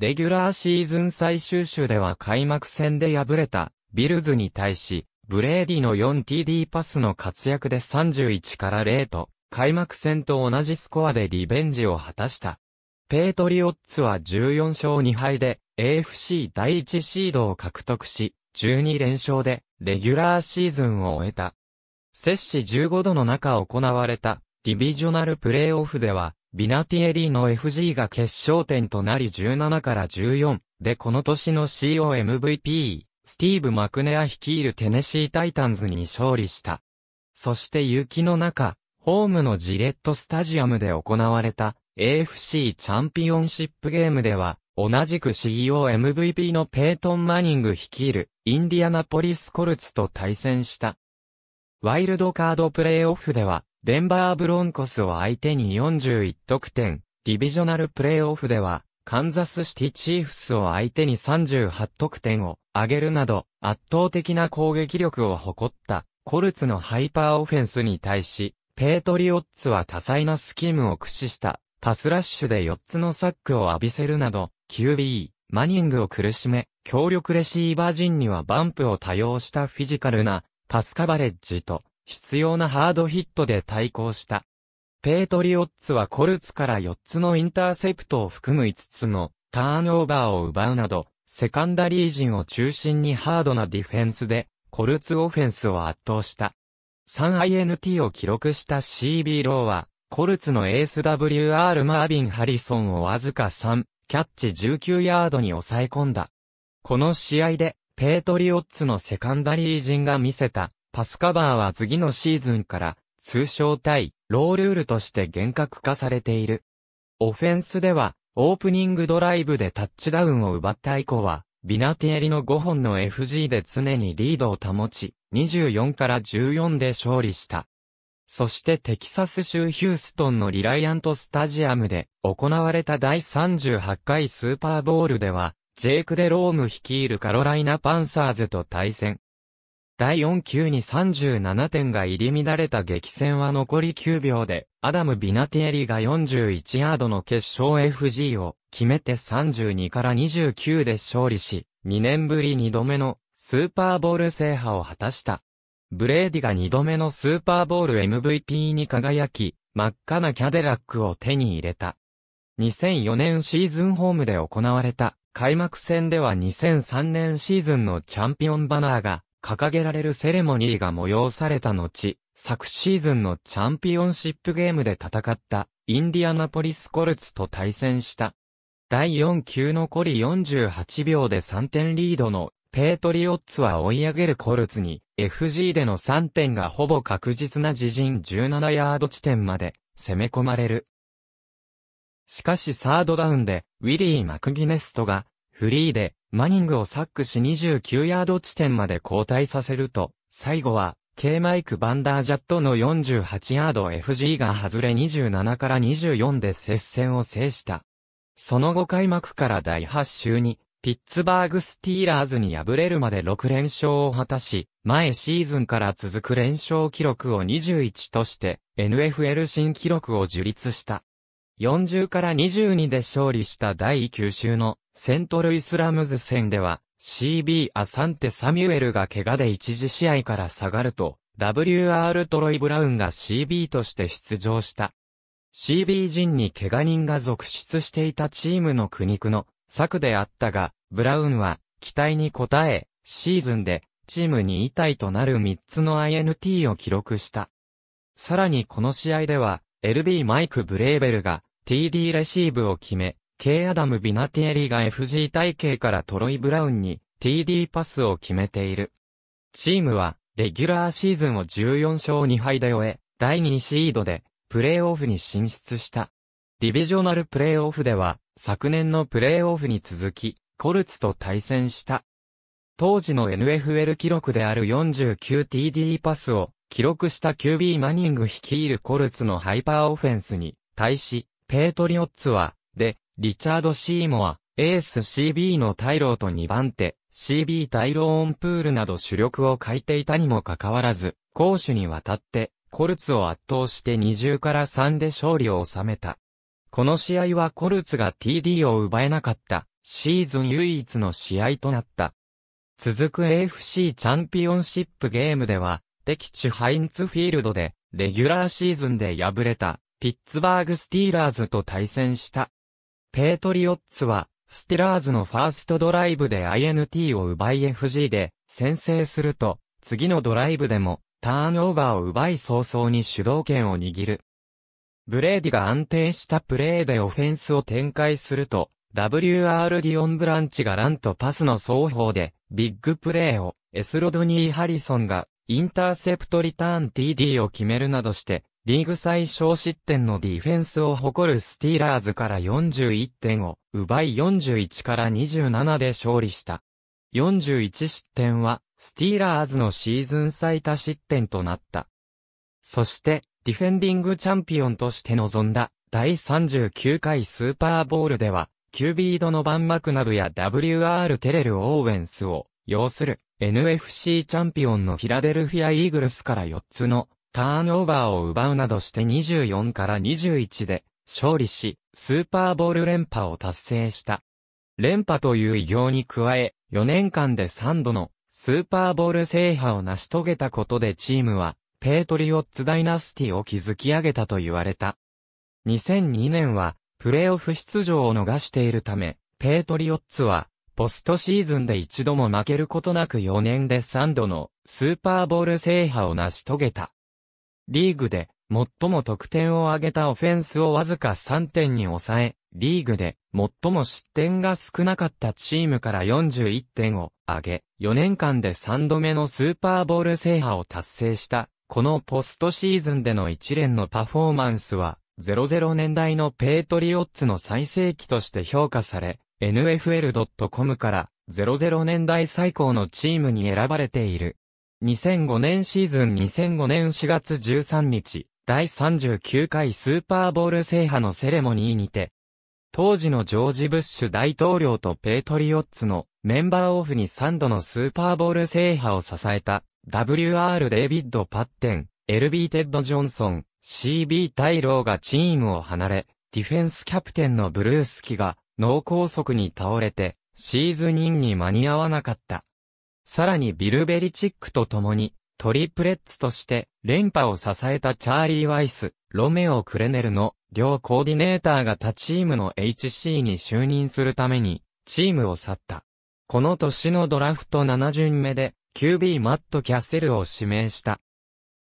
レギュラーシーズン最終週では開幕戦で敗れたビルズに対し、ブレーディの 4TD パスの活躍で31から0と、開幕戦と同じスコアでリベンジを果たした。ペイトリオッツは14勝2敗で AFC 第1シードを獲得し、12連勝でレギュラーシーズンを終えた。摂氏15度の中行われたディビジョナルプレイオフでは、ビナティエリーの FG が決勝点となり17から14でこの年の COMVP。スティーブ・マクネア率いるテネシー・タイタンズに勝利した。そして雪の中、ホームのジレットスタジアムで行われた AFC チャンピオンシップゲームでは、同じく CEO MVP のペイトン・マニング率いるインディアナポリス・コルツと対戦した。ワイルドカードプレイオフでは、デンバー・ブロンコスを相手に41得点、ディビジョナルプレイオフでは、カンザスシティチーフスを相手に38得点を上げるなど圧倒的な攻撃力を誇ったコルツのハイパーオフェンスに対し、ペートリオッツは多彩なスキームを駆使したパスラッシュで4つのサックを浴びせるなど、QB、マニングを苦しめ、強力レシーバー陣にはバンプを多用したフィジカルなパスカバレッジと必要なハードヒットで対抗した。ペイトリオッツはコルツから4つのインターセプトを含む5つのターンオーバーを奪うなど、セカンダリー陣を中心にハードなディフェンスで、コルツオフェンスを圧倒した。3INT を記録した CB ローは、コルツのエース WR マービン・ハリソンをわずか3、キャッチ19ヤードに抑え込んだ。この試合で、ペイトリオッツのセカンダリー陣が見せた、パスカバーは次のシーズンから、通称対、ロールールとして厳格化されている。オフェンスでは、オープニングドライブでタッチダウンを奪った以降は、ビナティエリの5本の FG で常にリードを保ち、24から14で勝利した。そしてテキサス州ヒューストンのリライアントスタジアムで行われた第38回スーパーボールでは、ジェイク・デローム率いるカロライナ・パンサーズと対戦。第4球に37点が入り乱れた激戦は残り9秒で、アダム・ビナティエリが41ヤードの決勝 FG を決めて32から29で勝利し、2年ぶり2度目のスーパーボール制覇を果たした。ブレーディが2度目のスーパーボール MVP に輝き、真っ赤なキャデラックを手に入れた。2004年シーズンホームで行われた開幕戦では2003年シーズンのチャンピオンバナーが掲げられるセレモニーが催された後、昨シーズンのチャンピオンシップゲームで戦ったインディアナポリスコルツと対戦した。第4球残り48秒で3点リードのペートリオッツは追い上げるコルツに FG での3点がほぼ確実な自陣17ヤード地点まで攻め込まれる。しかしサードダウンでウィリー・マクギネストがフリーでマニングをサックし29ヤード地点まで交代させると、最後は、K マイク・バンダージャットの48ヤード FG が外れ27から24で接戦を制した。その後開幕から第8週に、ピッツバーグ・スティーラーズに敗れるまで6連勝を果たし、前シーズンから続く連勝記録を21として、NFL 新記録を樹立した。40から22で勝利した第9週のセントルイスラムズ戦では CB アサンテサミュエルが怪我で一時試合から下がると WR トロイ・ブラウンが CB として出場した。CB 陣に怪我人が続出していたチームの苦肉の策であったが、ブラウンは期待に応え、シーズンでチームに位体となる3つの INT を記録した。さらにこの試合では、LB マイク・ブレーベルが TD レシーブを決め、K アダム・ビナティエリが FG 体系からトロイ・ブラウンに TD パスを決めている。チームは、レギュラーシーズンを14勝2敗で終え、第2シードで、プレーオフに進出した。ディビジョナルプレーオフでは、昨年のプレーオフに続き、コルツと対戦した。当時の NFL 記録である 49TD パスを記録した QB マニング率いるコルツのハイパーオフェンスに対し、ペートリオッツは、で、リチャード・シーモア、エース CB のタイローと2番手、CB タイローンプールなど主力を欠いていたにもかかわらず、攻守にわたって、コルツを圧倒して20から3で勝利を収めた。この試合はコルツが TD を奪えなかった、シーズン唯一の試合となった。続く AFC チャンピオンシップゲームでは、敵地ハインツフィールドで、レギュラーシーズンで敗れたピッツバーグスティーラーズと対戦した。ペートリオッツは、スティラーズのファーストドライブで INT を奪い FG で先制すると、次のドライブでもターンオーバーを奪い早々に主導権を握る。ブレーディが安定したプレーでオフェンスを展開すると、WR ディオン・ブランチがランとパスの双方で、ビッグプレーを、エスロドニー・ハリソンが、インターセプトリターン TD を決めるなどして、リーグ最小失点のディフェンスを誇るスティーラーズから41点を奪い41から27で勝利した。41失点はスティーラーズのシーズン最多失点となった。そして、ディフェンディングチャンピオンとして臨んだ第39回スーパーボールでは、キュービードのバン・マクナブや WR テレル・オーウェンスを、要する NFC チャンピオンのフィラデルフィア・イーグルスから4つのターンオーバーを奪うなどして24から21で勝利し、スーパーボール連覇を達成した。連覇という偉業に加え、4年間で3度のスーパーボール制覇を成し遂げたことでチームは、ペートリオッツダイナスティを築き上げたと言われた。2002年は、プレイオフ出場を逃しているため、ペートリオッツは、ポストシーズンで一度も負けることなく4年で3度のスーパーボール制覇を成し遂げた。リーグで最も得点を挙げたオフェンスをわずか3点に抑え、リーグで最も失点が少なかったチームから41点を挙げ、4年間で3度目のスーパーボール制覇を達成した、このポストシーズンでの一連のパフォーマンスは、00年代のペイトリオッツの最盛期として評価され、NFL.com から00年代最高のチームに選ばれている。2005年シーズン2005年4月13日、第39回スーパーボール制覇のセレモニーにて、当時のジョージ・ブッシュ大統領とペートリオッツのメンバーオフに3度のスーパーボール制覇を支えた WR デイビッド・パッテン、LB テッド・ジョンソン、CB タイローがチームを離れ、ディフェンスキャプテンのブルースキが脳梗塞に倒れてシーズンインに間に合わなかった。さらにビルベリチックと共に、トリプレッツとして連覇を支えたチャーリー・ワイス、ロメオ・クレネルの両コーディネーターが他チームの HC に就任するためにチームを去った。この年のドラフト7巡目で QB マット・キャッセルを指名した。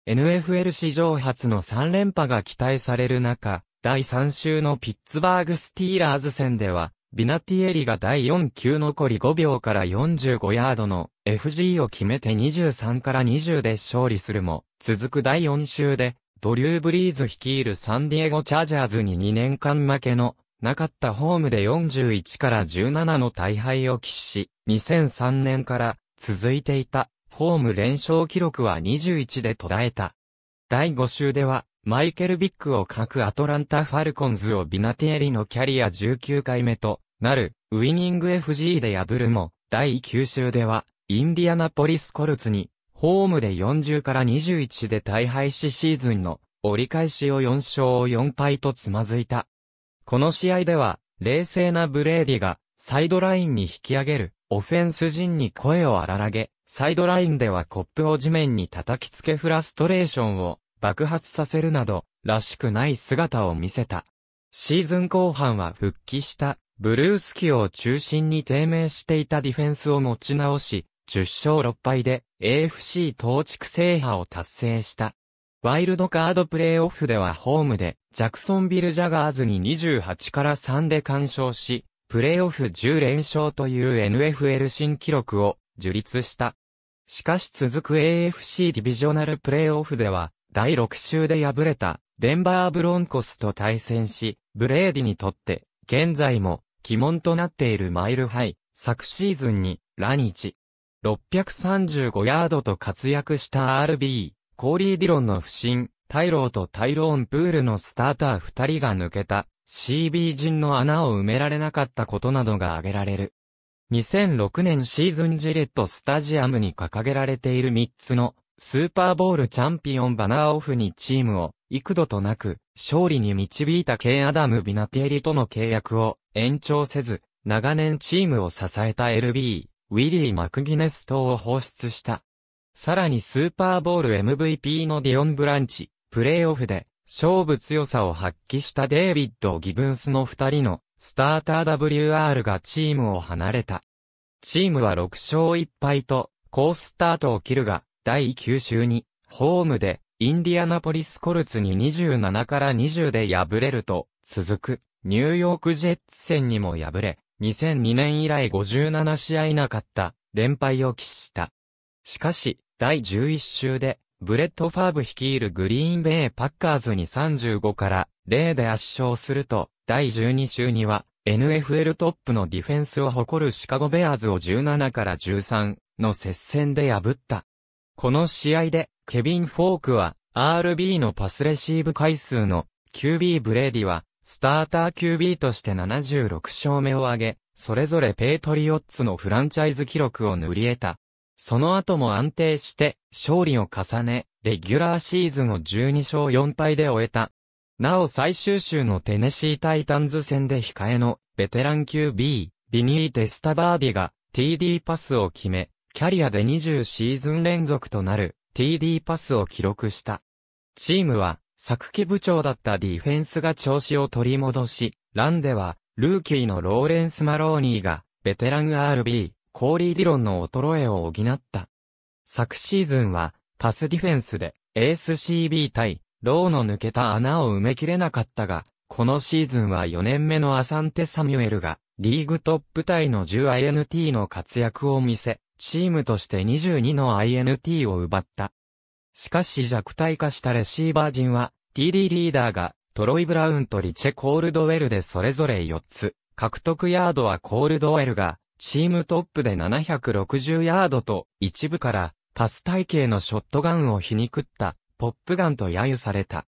NFL 史上初の3連覇が期待される中、第3週のピッツバーグ・スティーラーズ戦ではビナティエリが第4球残り5秒から45ヤードの FG を決めて23から20で勝利するも、続く第4週で、ドリュー・ブリーズ率いるサンディエゴ・チャージャーズに2年間負けの、なかったホームで41から17の大敗を喫し、2003年から続いていたホーム連勝記録は21で途絶えた。第5週では、マイケル・ビックを欠くアトランタ・ファルコンズをビナティエリのキャリア19回目となるウィニング FG で破るも、第9週では、インディアナポリス・コルツに、ホームで40から21で大敗しシーズンの折り返しを4勝4敗とつまずいた。この試合では、冷静なブレーディが、サイドラインに引き上げる、オフェンス陣に声を荒らげ、サイドラインではコップを地面に叩きつけフラストレーションを爆発させるなど、らしくない姿を見せた。シーズン後半は復帰した、ブルースキを中心に低迷していたディフェンスを持ち直し、10勝6敗で AFC 東地区制覇を達成した。ワイルドカードプレイオフではホームでジャクソンビル・ジャガーズに28から3で干渉し、プレイオフ10連勝という NFL 新記録を樹立した。しかし続く AFC ディビジョナルプレイオフでは、第6週で敗れたデンバーブロンコスと対戦し、ブレーディにとって、現在も鬼門となっているマイルハイ、昨シーズンに、ラニチ。635ヤードと活躍した RB、コーリー・ディロンの不審、タイローとタイローン・プールのスターター2人が抜けた、CB 陣の穴を埋められなかったことなどが挙げられる。2006年シーズンジレットスタジアムに掲げられている3つのスーパーボールチャンピオンバナーオフにチームを幾度となく勝利に導いたケイ・アダム・ビナティエリとの契約を延長せず、長年チームを支えた LB、ウィリー・マクギネス等を放出した。さらにスーパーボール MVP のディオン・ブランチ、プレイオフで勝負強さを発揮したデイビッド・ギブンスの二人のスターター WR がチームを離れた。チームは6勝1敗と、好スタートを切るが、第9週に、ホームで、インディアナポリスコルツに27から20で敗れると、続く、ニューヨークジェッツ戦にも敗れ、2002年以来57試合なかった、連敗を喫した。しかし、第11週で、ブレッド・ファーブ率いるグリーンベイ・パッカーズに35から0で圧勝すると、第12週には NFL トップのディフェンスを誇るシカゴ・ベアーズを17から13の接戦で破った。この試合で、ケビン・フォークは、RB のパスレシーブ回数の QB ブレーディは、スターター QB として76勝目を挙げ、それぞれペイトリオッツのフランチャイズ記録を塗り得た。その後も安定して、勝利を重ね、レギュラーシーズンを12勝4敗で終えた。なお最終週のテネシータイタンズ戦で控えのベテラン QB、ビニー・デスタバーディが TD パスを決め、キャリアで20シーズン連続となる TD パスを記録した。チームは、作記部長だったディフェンスが調子を取り戻し、ランでは、ルーキーのローレンス・マローニーが、ベテラン RB、コーリー・ディロンの衰えを補った。昨シーズンは、パスディフェンスで、エース CB 対、ローの抜けた穴を埋めきれなかったが、このシーズンは4年目のアサンテ・サミュエルが、リーグトップ対の 10INT の活躍を見せ、チームとして22の INT を奪った。しかし弱体化したレシーバー陣は、TD リーダーが、トロイ・ブラウンとリチェ・コールドウェルでそれぞれ4つ、獲得ヤードはコールドウェルが、チームトップで760ヤードと、一部から、パス体系のショットガンを皮肉った、ポップガンと揶揄された。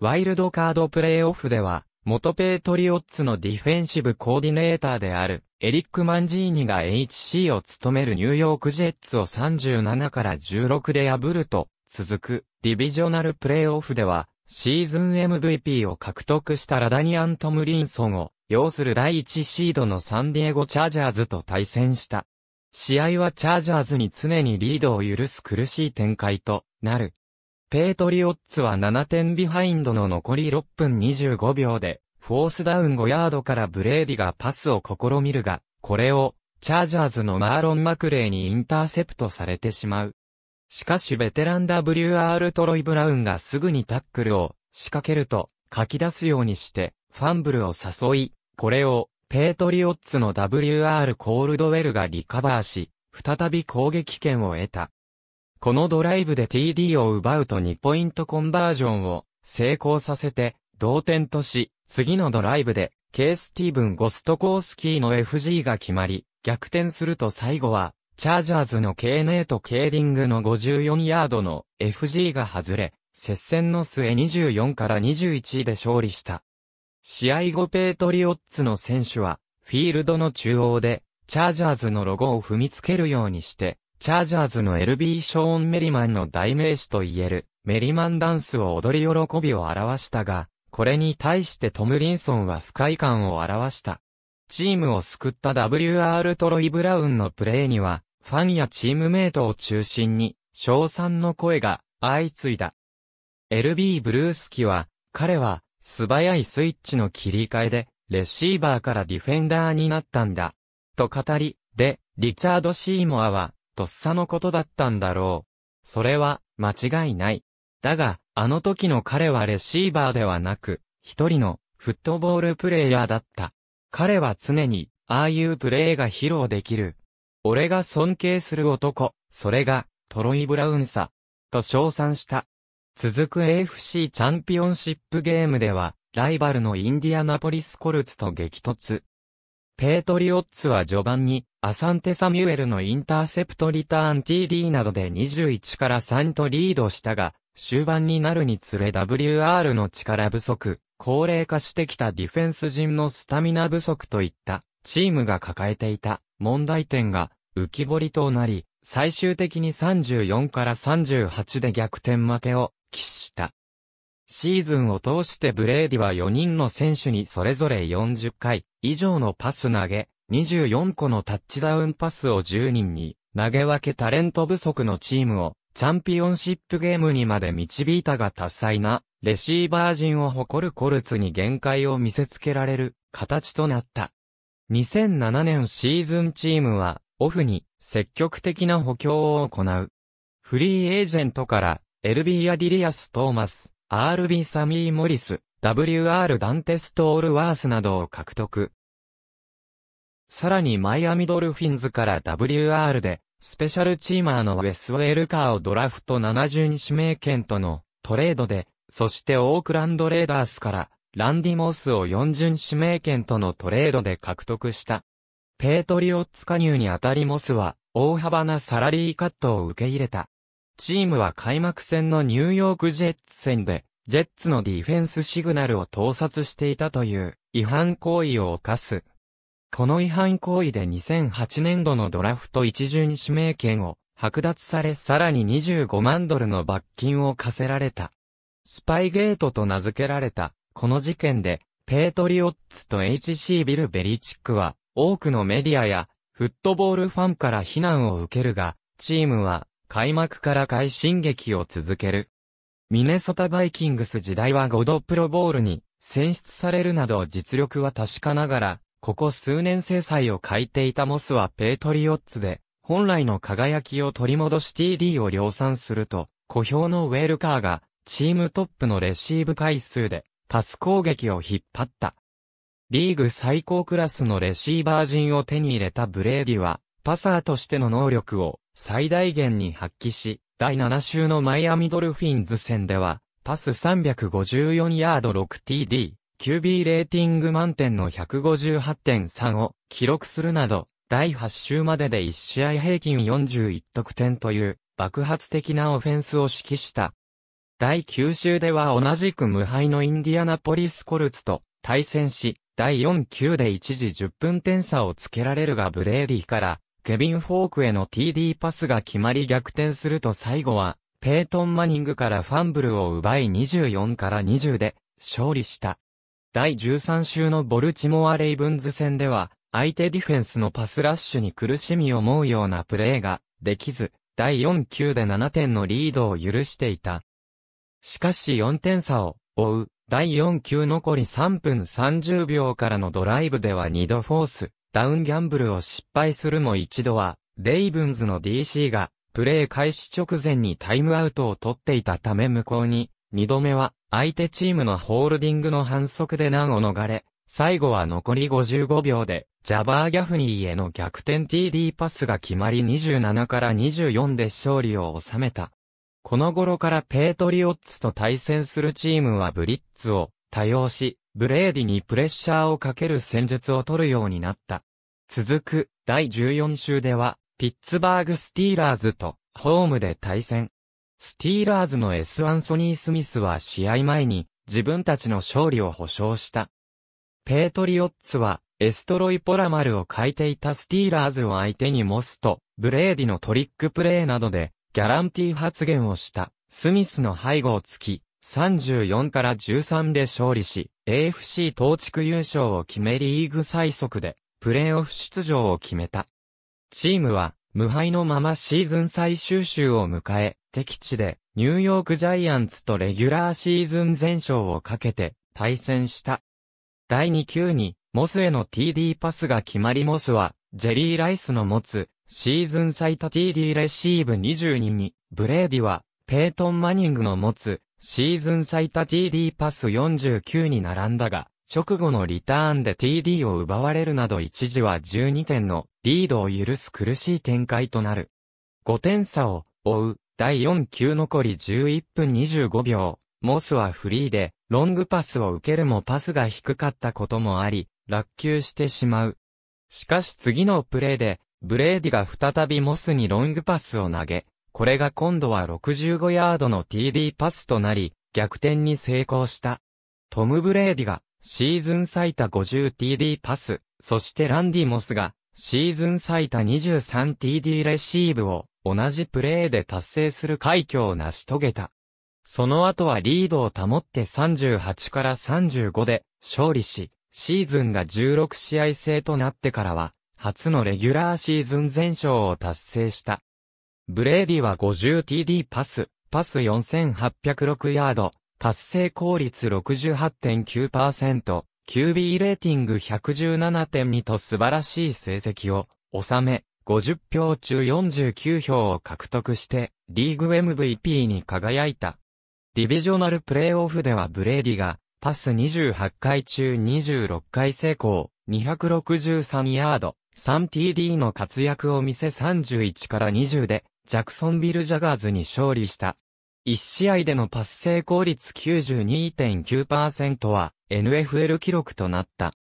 ワイルドカードプレイオフでは、元ペートリオッツのディフェンシブコーディネーターである、エリック・マンジーニが HC を務めるニューヨークジェッツを37から16で破ると、続く、ディビジョナルプレイオフでは、シーズン MVP を獲得したラダニアン・トムリンソンを、要する第1シードのサンディエゴ・チャージャーズと対戦した。試合はチャージャーズに常にリードを許す苦しい展開となる。ペイトリオッツは7点ビハインドの残り6分25秒で、フォースダウン5ヤードからブレーディがパスを試みるが、これを、チャージャーズのマーロン・マクレーにインターセプトされてしまう。しかしベテラン WR トロイ・ブラウンがすぐにタックルを仕掛けると、書き出すようにして、ファンブルを誘い、これを、ペイトリオッツの WR コールドウェルがリカバーし、再び攻撃権を得た。このドライブで TD を奪うと2ポイントコンバージョンを成功させて、同点とし、次のドライブで、K スティーブン・ゴストコースキーの FG が決まり、逆転すると最後は、チャージャーズの K ネート・ケーディングの54ヤードの FG が外れ、接戦の末24から21位で勝利した。試合後ペイトリオッツの選手は、フィールドの中央で、チャージャーズのロゴを踏みつけるようにして、チャージャーズの LB ショーン・メリマンの代名詞と言える、メリマンダンスを踊り喜びを表したが、これに対してトムリンソンは不快感を表した。チームを救った WR トロイ・ブラウンのプレーには、ファンやチームメイトを中心に、称賛の声が相次いだ。LB ブルースキは、彼は素早いスイッチの切り替えで、レシーバーからディフェンダーになったんだ。と語り、で、リチャード・シーモアは、とっさのことだったんだろう。それは、間違いない。だが、あの時の彼はレシーバーではなく、一人の、フットボールプレイヤーだった。彼は常に、ああいうプレーが披露できる。俺が尊敬する男、それが、トロイ・ブラウンさ、と称賛した。続く AFC チャンピオンシップゲームでは、ライバルのインディアナポリス・コルツと激突。ペートリオッツは序盤に、アサンテ・サミュエルのインターセプトリターン TD などで21から3とリードしたが、終盤になるにつれ WR の力不足、高齢化してきたディフェンス陣のスタミナ不足といったチームが抱えていた問題点が浮き彫りとなり、最終的に34から38で逆転負けを喫した。シーズンを通してブレーディは4人の選手にそれぞれ40回以上のパス投げ、24個のタッチダウンパスを10人に投げ分けタレント不足のチームをチャンピオンシップゲームにまで導いたが多彩なレシーバー陣を誇るコルツに限界を見せつけられる形となった。2007年シーズンチームはオフに積極的な補強を行う。フリーエージェントからエルビー・アディリアス・トーマス、RB サミー・モリス、WR ダンテスト・オールワースなどを獲得。さらにマイアミドルフィンズから WR で、スペシャルチーマーのウェスウェルカーをドラフト72指名権とのトレードで、そしてオークランドレーダースからランディ・モスを40指名権とのトレードで獲得した。ペートリオッツ加入にあたりモスは大幅なサラリーカットを受け入れた。チームは開幕戦のニューヨークジェッツ戦で、ジェッツのディフェンスシグナルを盗撮していたという違反行為を犯すこの違反行為で2008年度のドラフト一巡指名権を剥奪されさらに25万ドルの罰金を課せられた。スパイゲートと名付けられた、この事件で、ペートリオッツと HC ビルベリチックは、多くのメディアや、フットボールファンから非難を受けるが、チームは、開幕から快進撃を続ける。ミネソタバイキングス時代は5度プロボールに選出されるなど実力は確かながら、ここ数年制裁を欠いていたモスはペイトリオッツで、本来の輝きを取り戻し TD を量産すると、小兵のウェルカーが、チームトップのレシーブ回数で、パス攻撃を引っ張った。リーグ最高クラスのレシーバー陣を手に入れたブレーディは、パサーとしての能力を最大限に発揮し、第7週のマイアミドルフィンズ戦では、パス354ヤード 6TD、QB レーティング満点の158.3を記録するなど、第8週までで1試合平均41得点という爆発的なオフェンスを指揮した。第9週では同じく無敗のインディアナポリスコルツと対戦し、第4球で一時10分点差をつけられるがブレーディから、ケビン・フォークへの TD パスが決まり逆転すると最後は、ペイトン・マニングからファンブルを奪い24から20で勝利した。第13週のボルチモア・レイブンズ戦では、相手ディフェンスのパスラッシュに苦しみを思うようなプレーができず、第4球で7点のリードを許していた。しかし4点差を追う、第4球残り3分30秒からのドライブでは2度フォース、ダウンギャンブルを失敗するも一度は、レイブンズの DC が、プレー開始直前にタイムアウトを取っていたため無効に二度目は、相手チームのホールディングの反則で難を逃れ、最後は残り55秒で、ジャバー・ギャフニーへの逆転 TD パスが決まり27から24で勝利を収めた。この頃からペイトリオッツと対戦するチームはブリッツを多用し、ブレーディにプレッシャーをかける戦術を取るようになった。続く、第14週では、ピッツバーグ・スティーラーズと、ホームで対戦。スティーラーズの S・ アンソニー・スミスは試合前に自分たちの勝利を保証した。ペートリオッツはエストロイ・ポラマルを書いていたスティーラーズを相手にモスとブレーディのトリックプレーなどでギャランティー発言をした。スミスの背後をつき、34から13で勝利し、AFC 東地区優勝を決めリーグ最速で、プレーオフ出場を決めた。チームは、無敗のままシーズン最終週を迎え、敵地でニューヨークジャイアンツとレギュラーシーズン全勝をかけて対戦した。第2球にモスへの TD パスが決まりモスはジェリー・ライスの持つシーズン最多 TD レシーブ22にブレーディはペイトン・マニングの持つシーズン最多 TD パス49に並んだが直後のリターンで TD を奪われるなど一時は12点のリードを許す苦しい展開となる。5点差を追う第4球残り11分25秒、モスはフリーで、ロングパスを受けるもパスが低かったこともあり、落球してしまう。しかし次のプレーで、ブレーディが再びモスにロングパスを投げ、これが今度は65ヤードの TD パスとなり、逆転に成功した。トム・ブレーディがシーズン最多 50TD パス、そしてランディ・モスがシーズン最多 23TD レシーブを同じプレーで達成する快挙を成し遂げた。その後はリードを保って38から35で勝利し、シーズンが16試合制となってからは、初のレギュラーシーズン全勝を達成した。ブレーディは 50TD パス、パス4806ヤード、達成効率68.9%、QB レーティング117.2と素晴らしい成績を収め、50票中49票を獲得して、リーグ MVP に輝いた。ディビジョナルプレイオフではブレーディが、パス28回中26回成功、263ヤード、3TD の活躍を見せ31から20で、ジャクソンビル・ジャガーズに勝利した。1試合でのパス成功率92.9%は NFL 記録となった。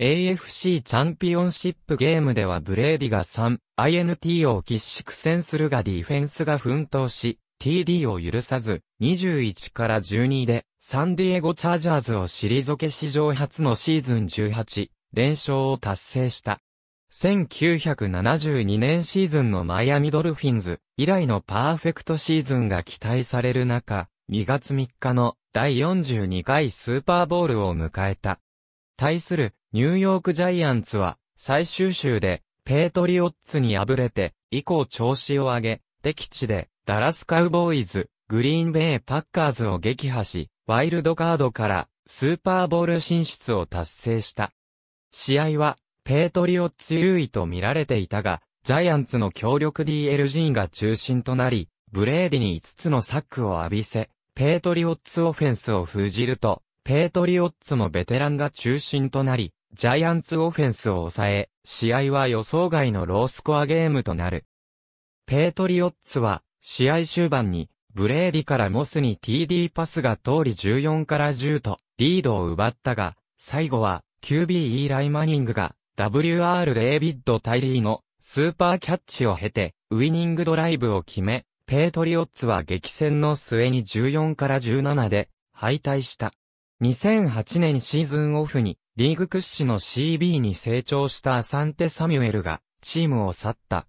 AFC チャンピオンシップゲームではブレーディが 3INT を喫し苦戦するがディフェンスが奮闘し、TD を許さず、21から12で、サンディエゴチャージャーズを退け史上初のシーズン18、連勝を達成した。1972年シーズンのマイアミドルフィンズ以来のパーフェクトシーズンが期待される中、2月3日の第42回スーパーボールを迎えた。対するニューヨークジャイアンツは、最終週で、ペートリオッツに敗れて、以降調子を上げ、敵地で、ダラスカウボーイズ、グリーンベイパッカーズを撃破し、ワイルドカードから、スーパーボール進出を達成した。試合は、ペートリオッツ優位と見られていたが、ジャイアンツの強力 DLG が中心となり、ブレーディに5つのサックを浴びせ、ペートリオッツオフェンスを封じると、ペートリオッツのベテランが中心となり、ジャイアンツオフェンスを抑え、試合は予想外のロースコアゲームとなる。ペートリオッツは、試合終盤に、ブレーディからモスに TD パスが通り14から10と、リードを奪ったが、最後は、QB イーライマニングが、WR レイビッド・タイリーの、スーパーキャッチを経て、ウィニングドライブを決め、ペートリオッツは激戦の末に14から17で、敗退した。2008年シーズンオフにリーグ屈指の CB に成長したアサンテ・サミュエルがチームを去った。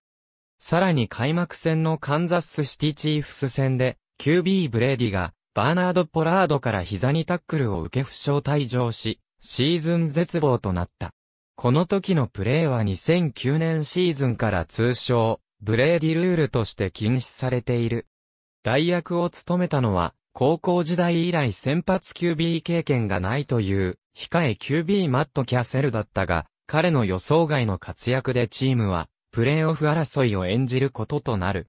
さらに開幕戦のカンザスシティチーフス戦で QB ブレーディがバーナード・ポラードから膝にタックルを受け負傷退場し、シーズン絶望となった。この時のプレーは2009年シーズンから通称、ブレーディルールとして禁止されている。代役を務めたのは、高校時代以来先発 QB 経験がないという、控え QB マット・キャセルだったが、彼の予想外の活躍でチームは、プレーオフ争いを演じることとなる。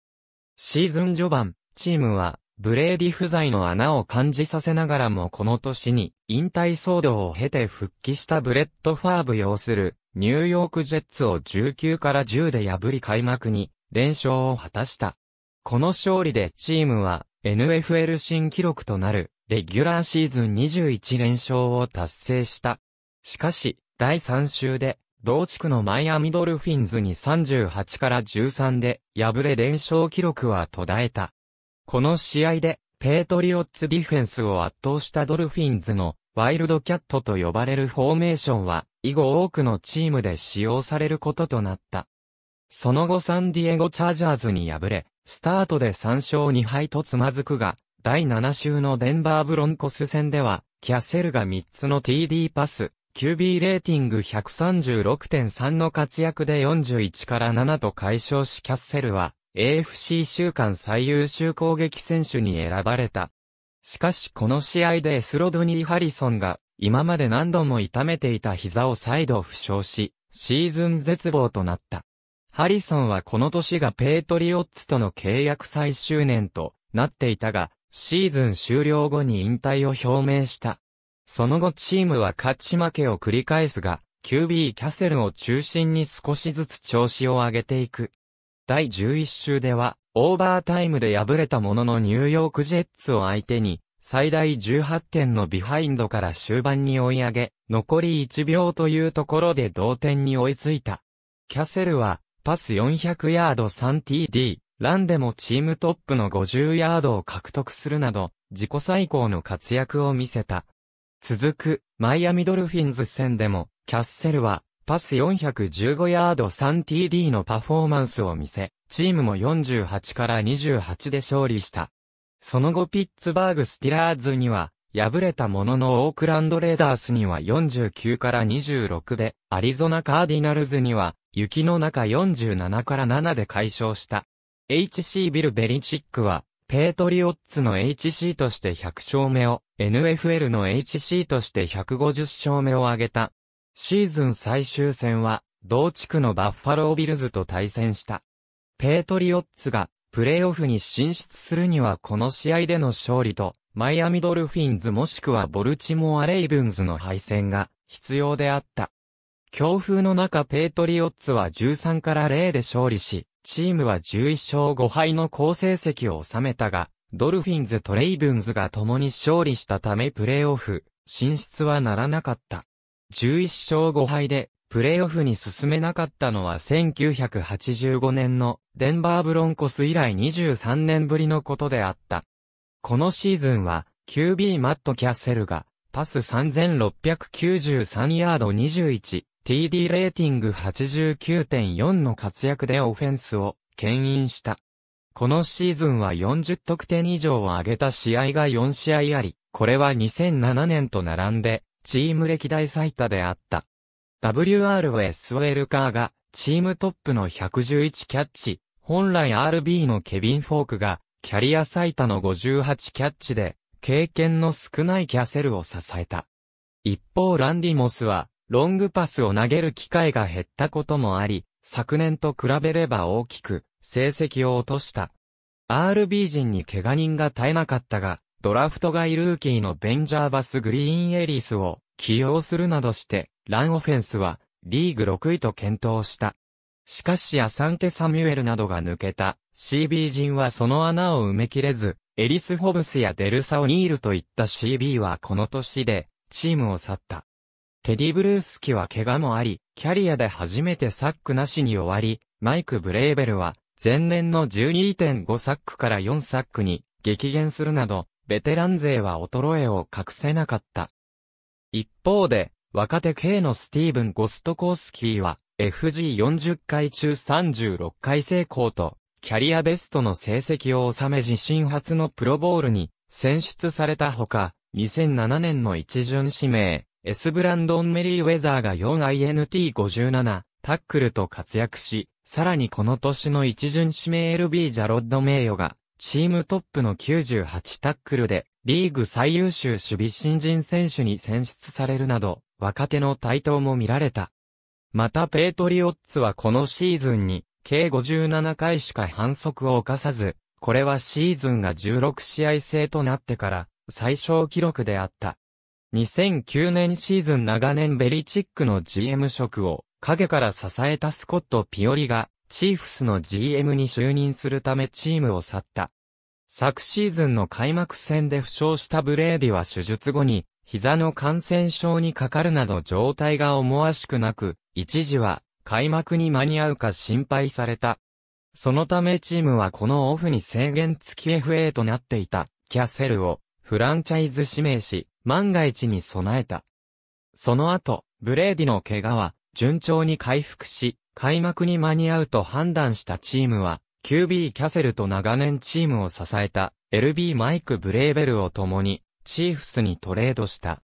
シーズン序盤、チームは、ブレーディ不在の穴を感じさせながらもこの年に、引退騒動を経て復帰したブレッド・ファーブ擁する、ニューヨーク・ジェッツを19から10で破り開幕に、連勝を果たした。この勝利でチームは、NFL 新記録となる、レギュラーシーズン21連勝を達成した。しかし、第3週で、同地区のマイアミドルフィンズに38から13で、敗れ連勝記録は途絶えた。この試合で、ペートリオッツディフェンスを圧倒したドルフィンズの、ワイルドキャットと呼ばれるフォーメーションは、以後多くのチームで使用されることとなった。その後サンディエゴチャージャーズに敗れ、スタートで3勝2敗とつまずくが、第7週のデンバーブロンコス戦では、キャセルが3つの TD パス、QB レーティング136.3の活躍で41から7と解消しキャッセルは AFC 週間最優秀攻撃選手に選ばれた。しかしこの試合でスロドニー・ハリソンが今まで何度も痛めていた膝を再度負傷し、シーズン絶望となった。ハリソンはこの年がペイトリオッツとの契約最終年となっていたが、シーズン終了後に引退を表明した。その後チームは勝ち負けを繰り返すが、QB キャセルを中心に少しずつ調子を上げていく。第11週では、オーバータイムで敗れたもののニューヨークジェッツを相手に、最大18点のビハインドから終盤に追い上げ、残り1秒というところで同点に追いついた。キャセルは、パス400ヤード 3TD、ランでもチームトップの50ヤードを獲得するなど、自己最高の活躍を見せた。続く、マイアミドルフィンズ戦でも、キャッセルは、パス415ヤード 3TD のパフォーマンスを見せ、チームも48から28で勝利した。その後ピッツバーグスティラーズには、敗れたもののオークランドレーダースには49から26で、アリゾナカーディナルズには雪の中47から7で解消した。HC ビルベリチックは、ペートリオッツの HC として100勝目を、NFL の HC として150勝目を挙げた。シーズン最終戦は、同地区のバッファロービルズと対戦した。ペートリオッツが、プレーオフに進出するにはこの試合での勝利と、マイアミドルフィンズもしくはボルチモアレイブンズの敗戦が必要であった。強風の中ペイトリオッツは13から0で勝利し、チームは11勝5敗の好成績を収めたが、ドルフィンズとレイブンズが共に勝利したためプレーオフ、進出はならなかった。11勝5敗で、プレーオフに進めなかったのは1985年のデンバーブロンコス以来23年ぶりのことであった。このシーズンは QB マット・キャッセルがパス3693ヤード21 TD レーティング89.4の活躍でオフェンスを牽引した。このシーズンは40得点以上を上げた試合が4試合あり、これは2007年と並んで、チーム歴代最多であった。WR は S ウェルカーが、チームトップの111キャッチ、本来 RB のケビン・フォークが、キャリア最多の58キャッチで、経験の少ないキャセルを支えた。一方ランディモスは、ロングパスを投げる機会が減ったこともあり、昨年と比べれば大きく成績を落とした。RB 陣に怪我人が絶えなかったが、ドラフト外ルーキーのベンジャーバス・グリーン・エリスを起用するなどして、ランオフェンスはリーグ6位と検討した。しかしアサンテ・サミュエルなどが抜けた CB 陣はその穴を埋めきれず、エリス・ホブスやデルサ・オニールといった CB はこの年でチームを去った。テディ・ブルースキは怪我もあり、キャリアで初めてサックなしに終わり、マイク・ブレーベルは、前年の12.5サックから4サックに激減するなど、ベテラン勢は衰えを隠せなかった。一方で、若手系のスティーブン・ゴストコースキーは、FG40 回中36回成功と、キャリアベストの成績を収め自身初のプロボールに選出されたほか、2007年の一巡指名、エスブランドン・メリー・ウェザーが 4INT57、タックルと活躍し、さらにこの年の一巡指名 LB ジャロッド・名誉が、チームトップの98タックルで、リーグ最優秀守備新人選手に選出されるなど、若手の台頭も見られた。またペイトリオッツはこのシーズンに、計57回しか反則を犯さず、これはシーズンが16試合制となってから、最小記録であった。2009年シーズン長年ベリチックの GM 職を影から支えたスコット・ピオリがチーフスの GM に就任するためチームを去った。昨シーズンの開幕戦で負傷したブレーディは手術後に膝の感染症にかかるなど状態が思わしくなく、一時は開幕に間に合うか心配された。そのためチームはこのオフに制限付き FA となっていたキャセルをフランチャイズ指名し、万が一に備えた。その後、ブレーディの怪我は順調に回復し、開幕に間に合うと判断したチームは、QB キャセルと長年チームを支えた LB マイク・ブレーベルを共に、チーフスにトレードした。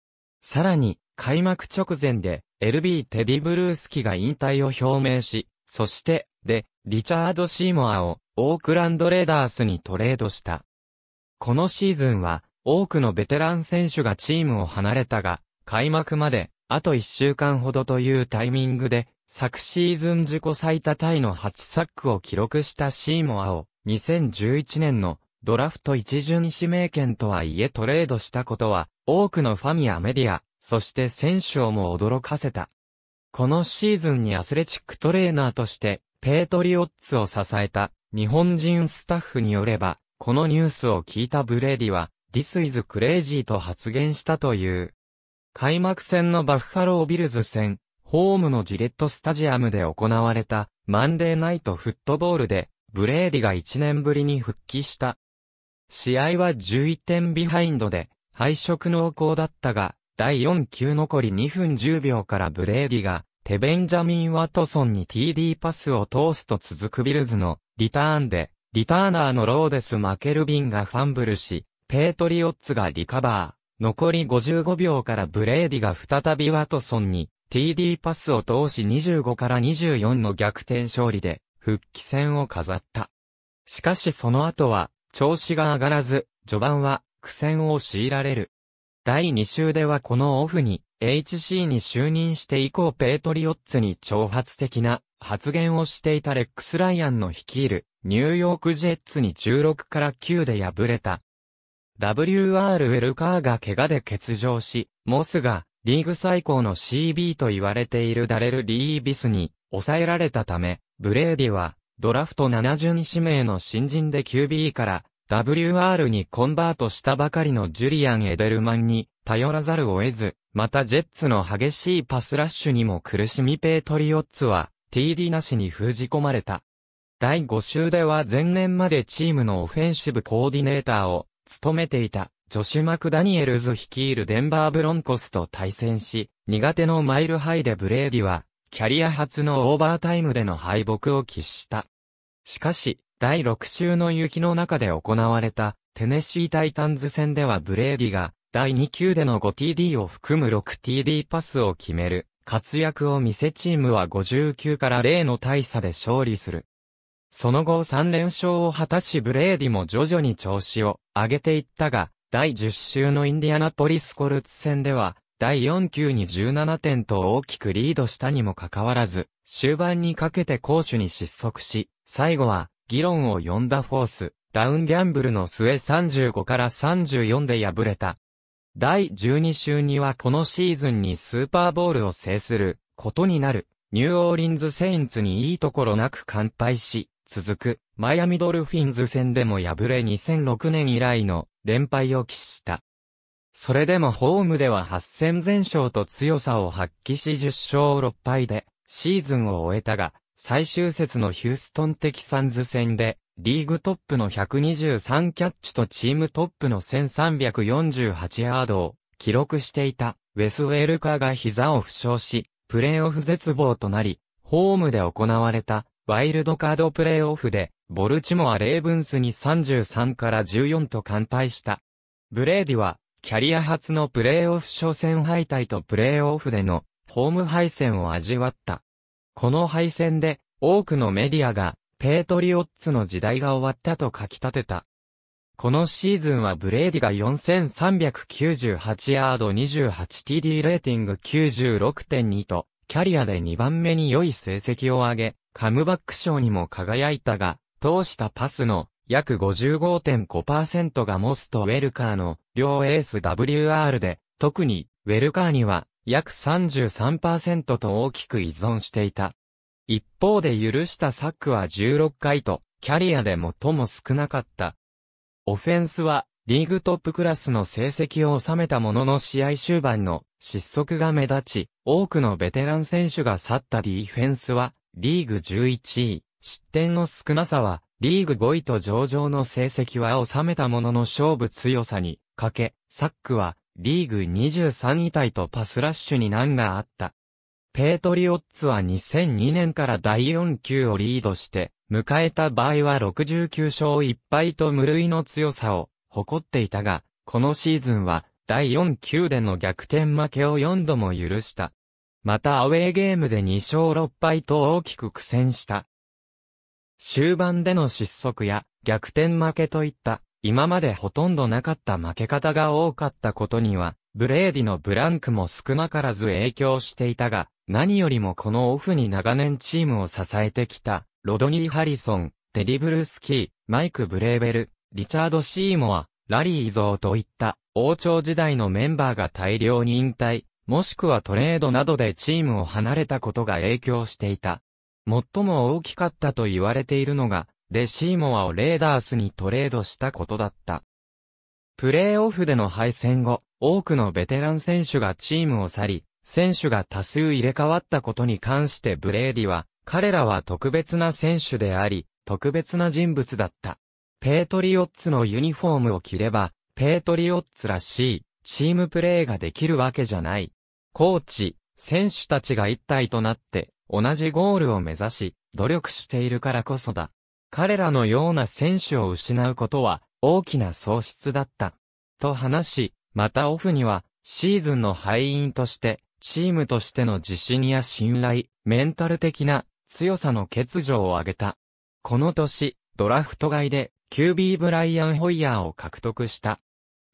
さらに、開幕直前で LB テディ・ブルースキが引退を表明し、そして、で、リチャード・シーモアをオークランド・レーダースにトレードした。このシーズンは、多くのベテラン選手がチームを離れたが、開幕まで、あと1週間ほどというタイミングで、昨シーズン自己最多タイの8サックを記録したシーモアを、2011年のドラフト一巡指名権とはいえトレードしたことは、多くのファミアメディア、そして選手をも驚かせた。このシーズンにアスレチックトレーナーとして、ペートリオッツを支えた日本人スタッフによれば、このニュースを聞いたブレーディは、This is crazy と発言したという。開幕戦のバッファロービルズ戦、ホームのジレットスタジアムで行われたマンデーナイトフットボールでブレーディが1年ぶりに復帰した。試合は11点ビハインドで敗色濃厚だったが、第4球残り2分10秒からブレーディがテベンジャミン・ワトソンに TD パスを通すと続くビルズのリターンで、リターナーのローデス・マケルビンがファンブルし、ペートリオッツがリカバー。残り55秒からブレーディが再びワトソンに TD パスを通し25から24の逆転勝利で復帰戦を飾った。しかしその後は調子が上がらず、序盤は苦戦を強いられる。第2週ではこのオフに HC に就任して以降ペートリオッツに挑発的な発言をしていたレックス・ライアンの率いるニューヨークジェッツに16から9で敗れた WR l カーが怪我で欠場し、モスが、リーグ最高の CB と言われているダレル・リービスに抑えられたため、ブレーディは、ドラフト7 2指名の新人で QB から WR にコンバートしたばかりのジュリアン・エデルマンに頼らざるを得ず、またジェッツの激しいパスラッシュにも苦しみペートリオッツは TD なしに封じ込まれた。第5週では前年までチームのオフェンシブコーディネーターを務めていたジョシュ・マクダニエルズ率いるデンバー・ブロンコスと対戦し、苦手のマイルハイでブレーディは、キャリア初のオーバータイムでの敗北を喫した。しかし、第6週の雪の中で行われた、テネシー・タイタンズ戦ではブレーディが、第2球での 5TD を含む 6TD パスを決める、活躍を見せチームは59から0の大差で勝利する。その後3連勝を果たしブレーディも徐々に調子を上げていったが、第10週のインディアナポリスコルツ戦では、第4球に17点と大きくリードしたにもかかわらず、終盤にかけて攻守に失速し、最後は、議論を呼んだフォース、ダウンギャンブルの末35から34で敗れた。第12週にはこのシーズンにスーパーボールを制することになる、ニューオーリンズ・セインツにいいところなく完敗し、続くマイアミドルフィンズ戦でも敗れ2006年以来の連敗を喫した。それでもホームでは8戦全勝と強さを発揮し10勝6敗でシーズンを終えたが、最終節のヒューストンテキサンズ戦でリーグトップの123キャッチとチームトップの1348ヤードを記録していたウェスウェルカーが膝を負傷し、プレーオフ絶望となり、ホームで行われたワイルドカードプレイオフで、ボルチモア・レイブンスに33から14と完敗した。ブレーディは、キャリア初のプレイオフ初戦敗退とプレイオフでの、ホーム敗戦を味わった。この敗戦で、多くのメディアが、ペートリオッツの時代が終わったと書き立てた。このシーズンはブレーディが4398ヤード 28TD レーティング96.2と、キャリアで2番目に良い成績を上げ、カムバック賞にも輝いたが、通したパスの約55.5%がモスとウェルカーの両エース WR で、特にウェルカーには約33%と大きく依存していた。一方で許したサックは16回と、キャリアで最も少なかった。オフェンスは、リーグトップクラスの成績を収めたものの試合終盤の失速が目立ち、多くのベテラン選手が去ったディフェンスは、リーグ11位、失点の少なさは、リーグ5位と上場の成績は収めたものの勝負強さに、かけ、サックは、リーグ23位タイとパスラッシュに難があった。ペートリオッツは2002年から第4級をリードして、迎えた場合は69勝1敗と無類の強さを誇っていたが、このシーズンは第4級での逆転負けを4度も許した。またアウェーゲームで2勝6敗と大きく苦戦した。終盤での失速や逆転負けといった今までほとんどなかった負け方が多かったことにはブレーディのブランクも少なからず影響していたが何よりもこのオフに長年チームを支えてきたロドニー・ハリソン、テディ・ブルースキー、マイク・ブレーベル、リチャード・シーモア、ラリー・ゾーといった王朝時代のメンバーが大量に引退、もしくはトレードなどでチームを離れたことが影響していた。最も大きかったと言われているのが、デシーモアをレーダースにトレードしたことだった。プレーオフでの敗戦後、多くのベテラン選手がチームを去り、選手が多数入れ替わったことに関してブレーディは、彼らは特別な選手であり、特別な人物だった。ペートリオッツのユニフォームを着れば、ペートリオッツらしい、チームプレーができるわけじゃない。コーチ、選手たちが一体となって同じゴールを目指し努力しているからこそだ。彼らのような選手を失うことは大きな喪失だった。と話し、またオフにはシーズンの敗因としてチームとしての自信や信頼、メンタル的な強さの欠如を挙げた。この年、ドラフト外で QB ブライアン・ホイヤーを獲得した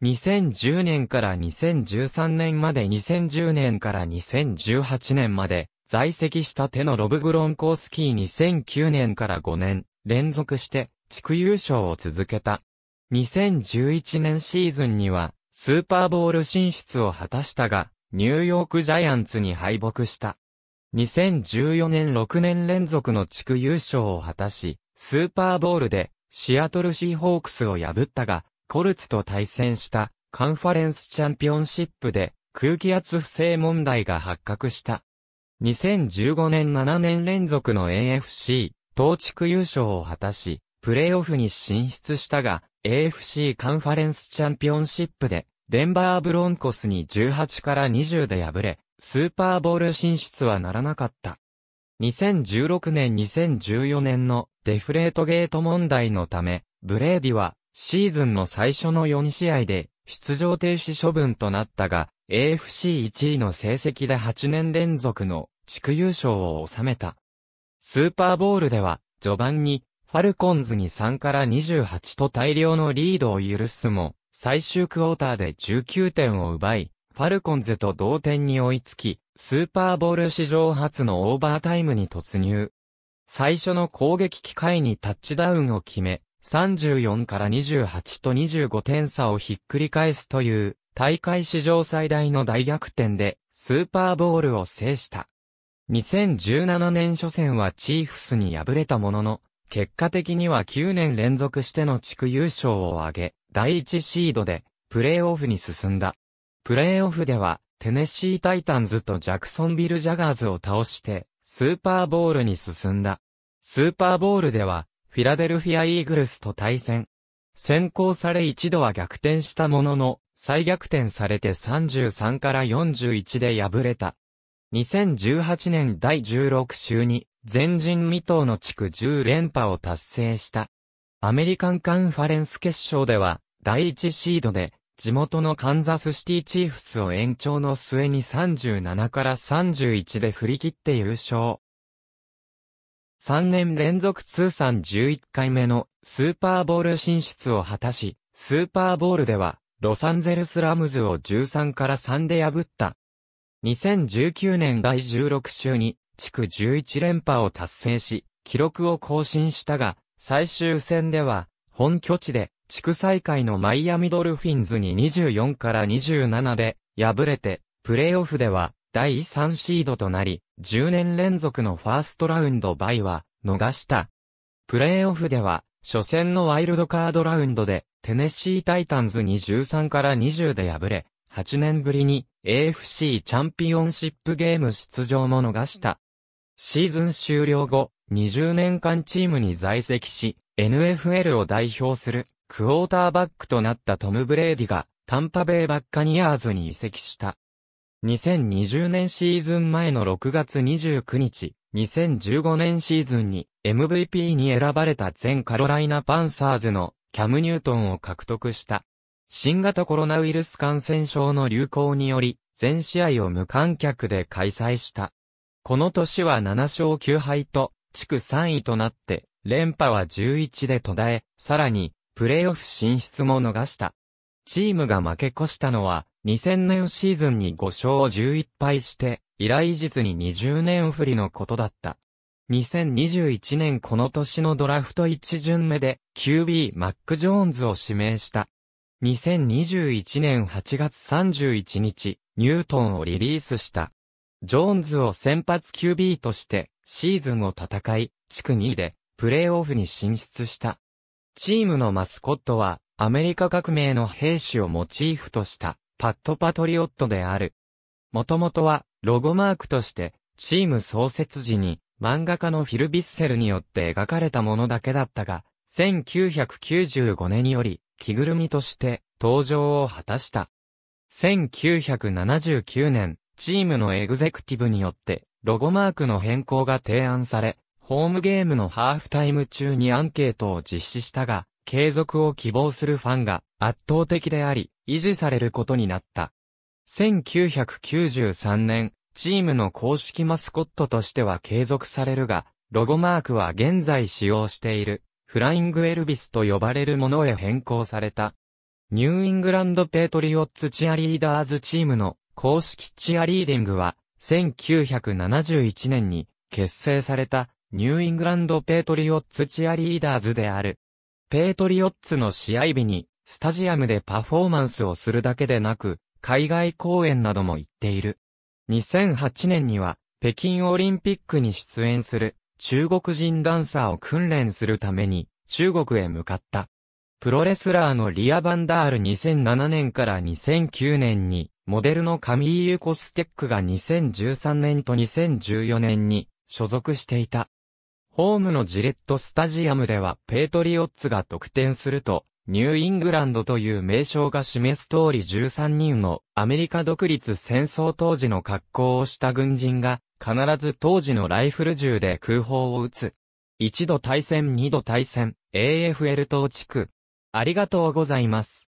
2010年から2013年まで2010年から2018年まで在籍した手のロブ・グロンコースキー2009年から5年連続して地区優勝を続けた。2011年シーズンにはスーパーボール進出を果たしたがニューヨークジャイアンツに敗北した。2014年6年連続の地区優勝を果たし、スーパーボールでシアトルシーホークスを破ったが、コルツと対戦したカンファレンスチャンピオンシップで空気圧不正問題が発覚した。2015年7年連続の AFC 東地区優勝を果たし、プレイオフに進出したが、AFC カンファレンスチャンピオンシップで、デンバーブロンコスに18から20で敗れ、スーパーボール進出はならなかった。2016年2014年のデフレートゲート問題のため、ブレーディはシーズンの最初の4試合で出場停止処分となったが、AFC1 位の成績で8年連続の地区優勝を収めた。スーパーボールでは、序盤に、ファルコンズに3から28と大量のリードを許すも、最終クォーターで19点を奪い、ファルコンズと同点に追いつき、スーパーボール史上初のオーバータイムに突入。最初の攻撃機会にタッチダウンを決め、34から28と25点差をひっくり返すという、大会史上最大の大逆転で、スーパーボールを制した。2017年初戦はチーフスに敗れたものの、結果的には9年連続しての地区優勝を挙げ、第1シードで、プレーオフに進んだ。プレーオフでは、テネシータイタンズとジャクソンビル・ジャガーズを倒して、スーパーボールに進んだ。スーパーボールでは、フィラデルフィアイーグルスと対戦。先行され一度は逆転したものの、再逆転されて33から41で敗れた。2018年第16週に、前人未到の地区10連覇を達成した。アメリカンカンファレンス決勝では、第1シードで、地元のカンザスシティチーフスを延長の末に37から31で振り切って優勝。3年連続通算11回目のスーパーボール進出を果たし、スーパーボールでは、ロサンゼルスラムズを13から3で破った。2019年第16週に、地区11連覇を達成し、記録を更新したが、最終戦では、本拠地で、地区最下位のマイアミドルフィンズに24から27で、敗れて、プレイオフでは、第3シードとなり、10年連続のファーストラウンドバイは逃した。プレイオフでは、初戦のワイルドカードラウンドで、テネシータイタンズに13から20で敗れ、8年ぶりに AFC チャンピオンシップゲーム出場も逃した。シーズン終了後、20年間チームに在籍し、NFL を代表するクォーターバックとなったトム・ブレーディがタンパベイ・バッカニアーズに移籍した。2020年シーズン前の6月29日、2015年シーズンに MVP に選ばれた全カロライナパンサーズのキャム・ニュートンを獲得した。新型コロナウイルス感染症の流行により、全試合を無観客で開催した。この年は7勝9敗と、地区3位となって、連覇は11で途絶え、さらに、プレーオフ進出も逃した。チームが負け越したのは、2000年シーズンに5勝11敗して、以来実に20年振りのことだった。2021年この年のドラフト1巡目で QB マック・ジョーンズを指名した。2021年8月31日、ニュートンをリリースした。ジョーンズを先発 QB としてシーズンを戦い、地区2位でプレーオフに進出した。チームのマスコットはアメリカ革命の兵士をモチーフとしたパッドパトリオットである。もともとは、ロゴマークとして、チーム創設時に、漫画家のフィル・ビッセルによって描かれたものだけだったが、1995年により、着ぐるみとして、登場を果たした。1979年、チームのエグゼクティブによって、ロゴマークの変更が提案され、ホームゲームのハーフタイム中にアンケートを実施したが、継続を希望するファンが圧倒的であり、維持されることになった。1993年、チームの公式マスコットとしては継続されるが、ロゴマークは現在使用している、フライングエルビスと呼ばれるものへ変更された。ニューイングランドペートリオッツチアリーダーズチームの公式チアリーディングは、1971年に結成されたニューイングランドペートリオッツチアリーダーズである。ペートリオッツの試合日にスタジアムでパフォーマンスをするだけでなく、海外公演なども行っている。2008年には、北京オリンピックに出演する中国人ダンサーを訓練するために中国へ向かった。プロレスラーのリア・バンダール2007年から2009年に、モデルのカミーユ・コステックが2013年と2014年に所属していた。ホームのジレットスタジアムではペイトリオッツが得点すると、ニューイングランドという名称が示す通り13人のアメリカ独立戦争当時の格好をした軍人が必ず当時のライフル銃で空砲を撃つ。一度対戦二度対戦 AFL 東地区。ありがとうございます。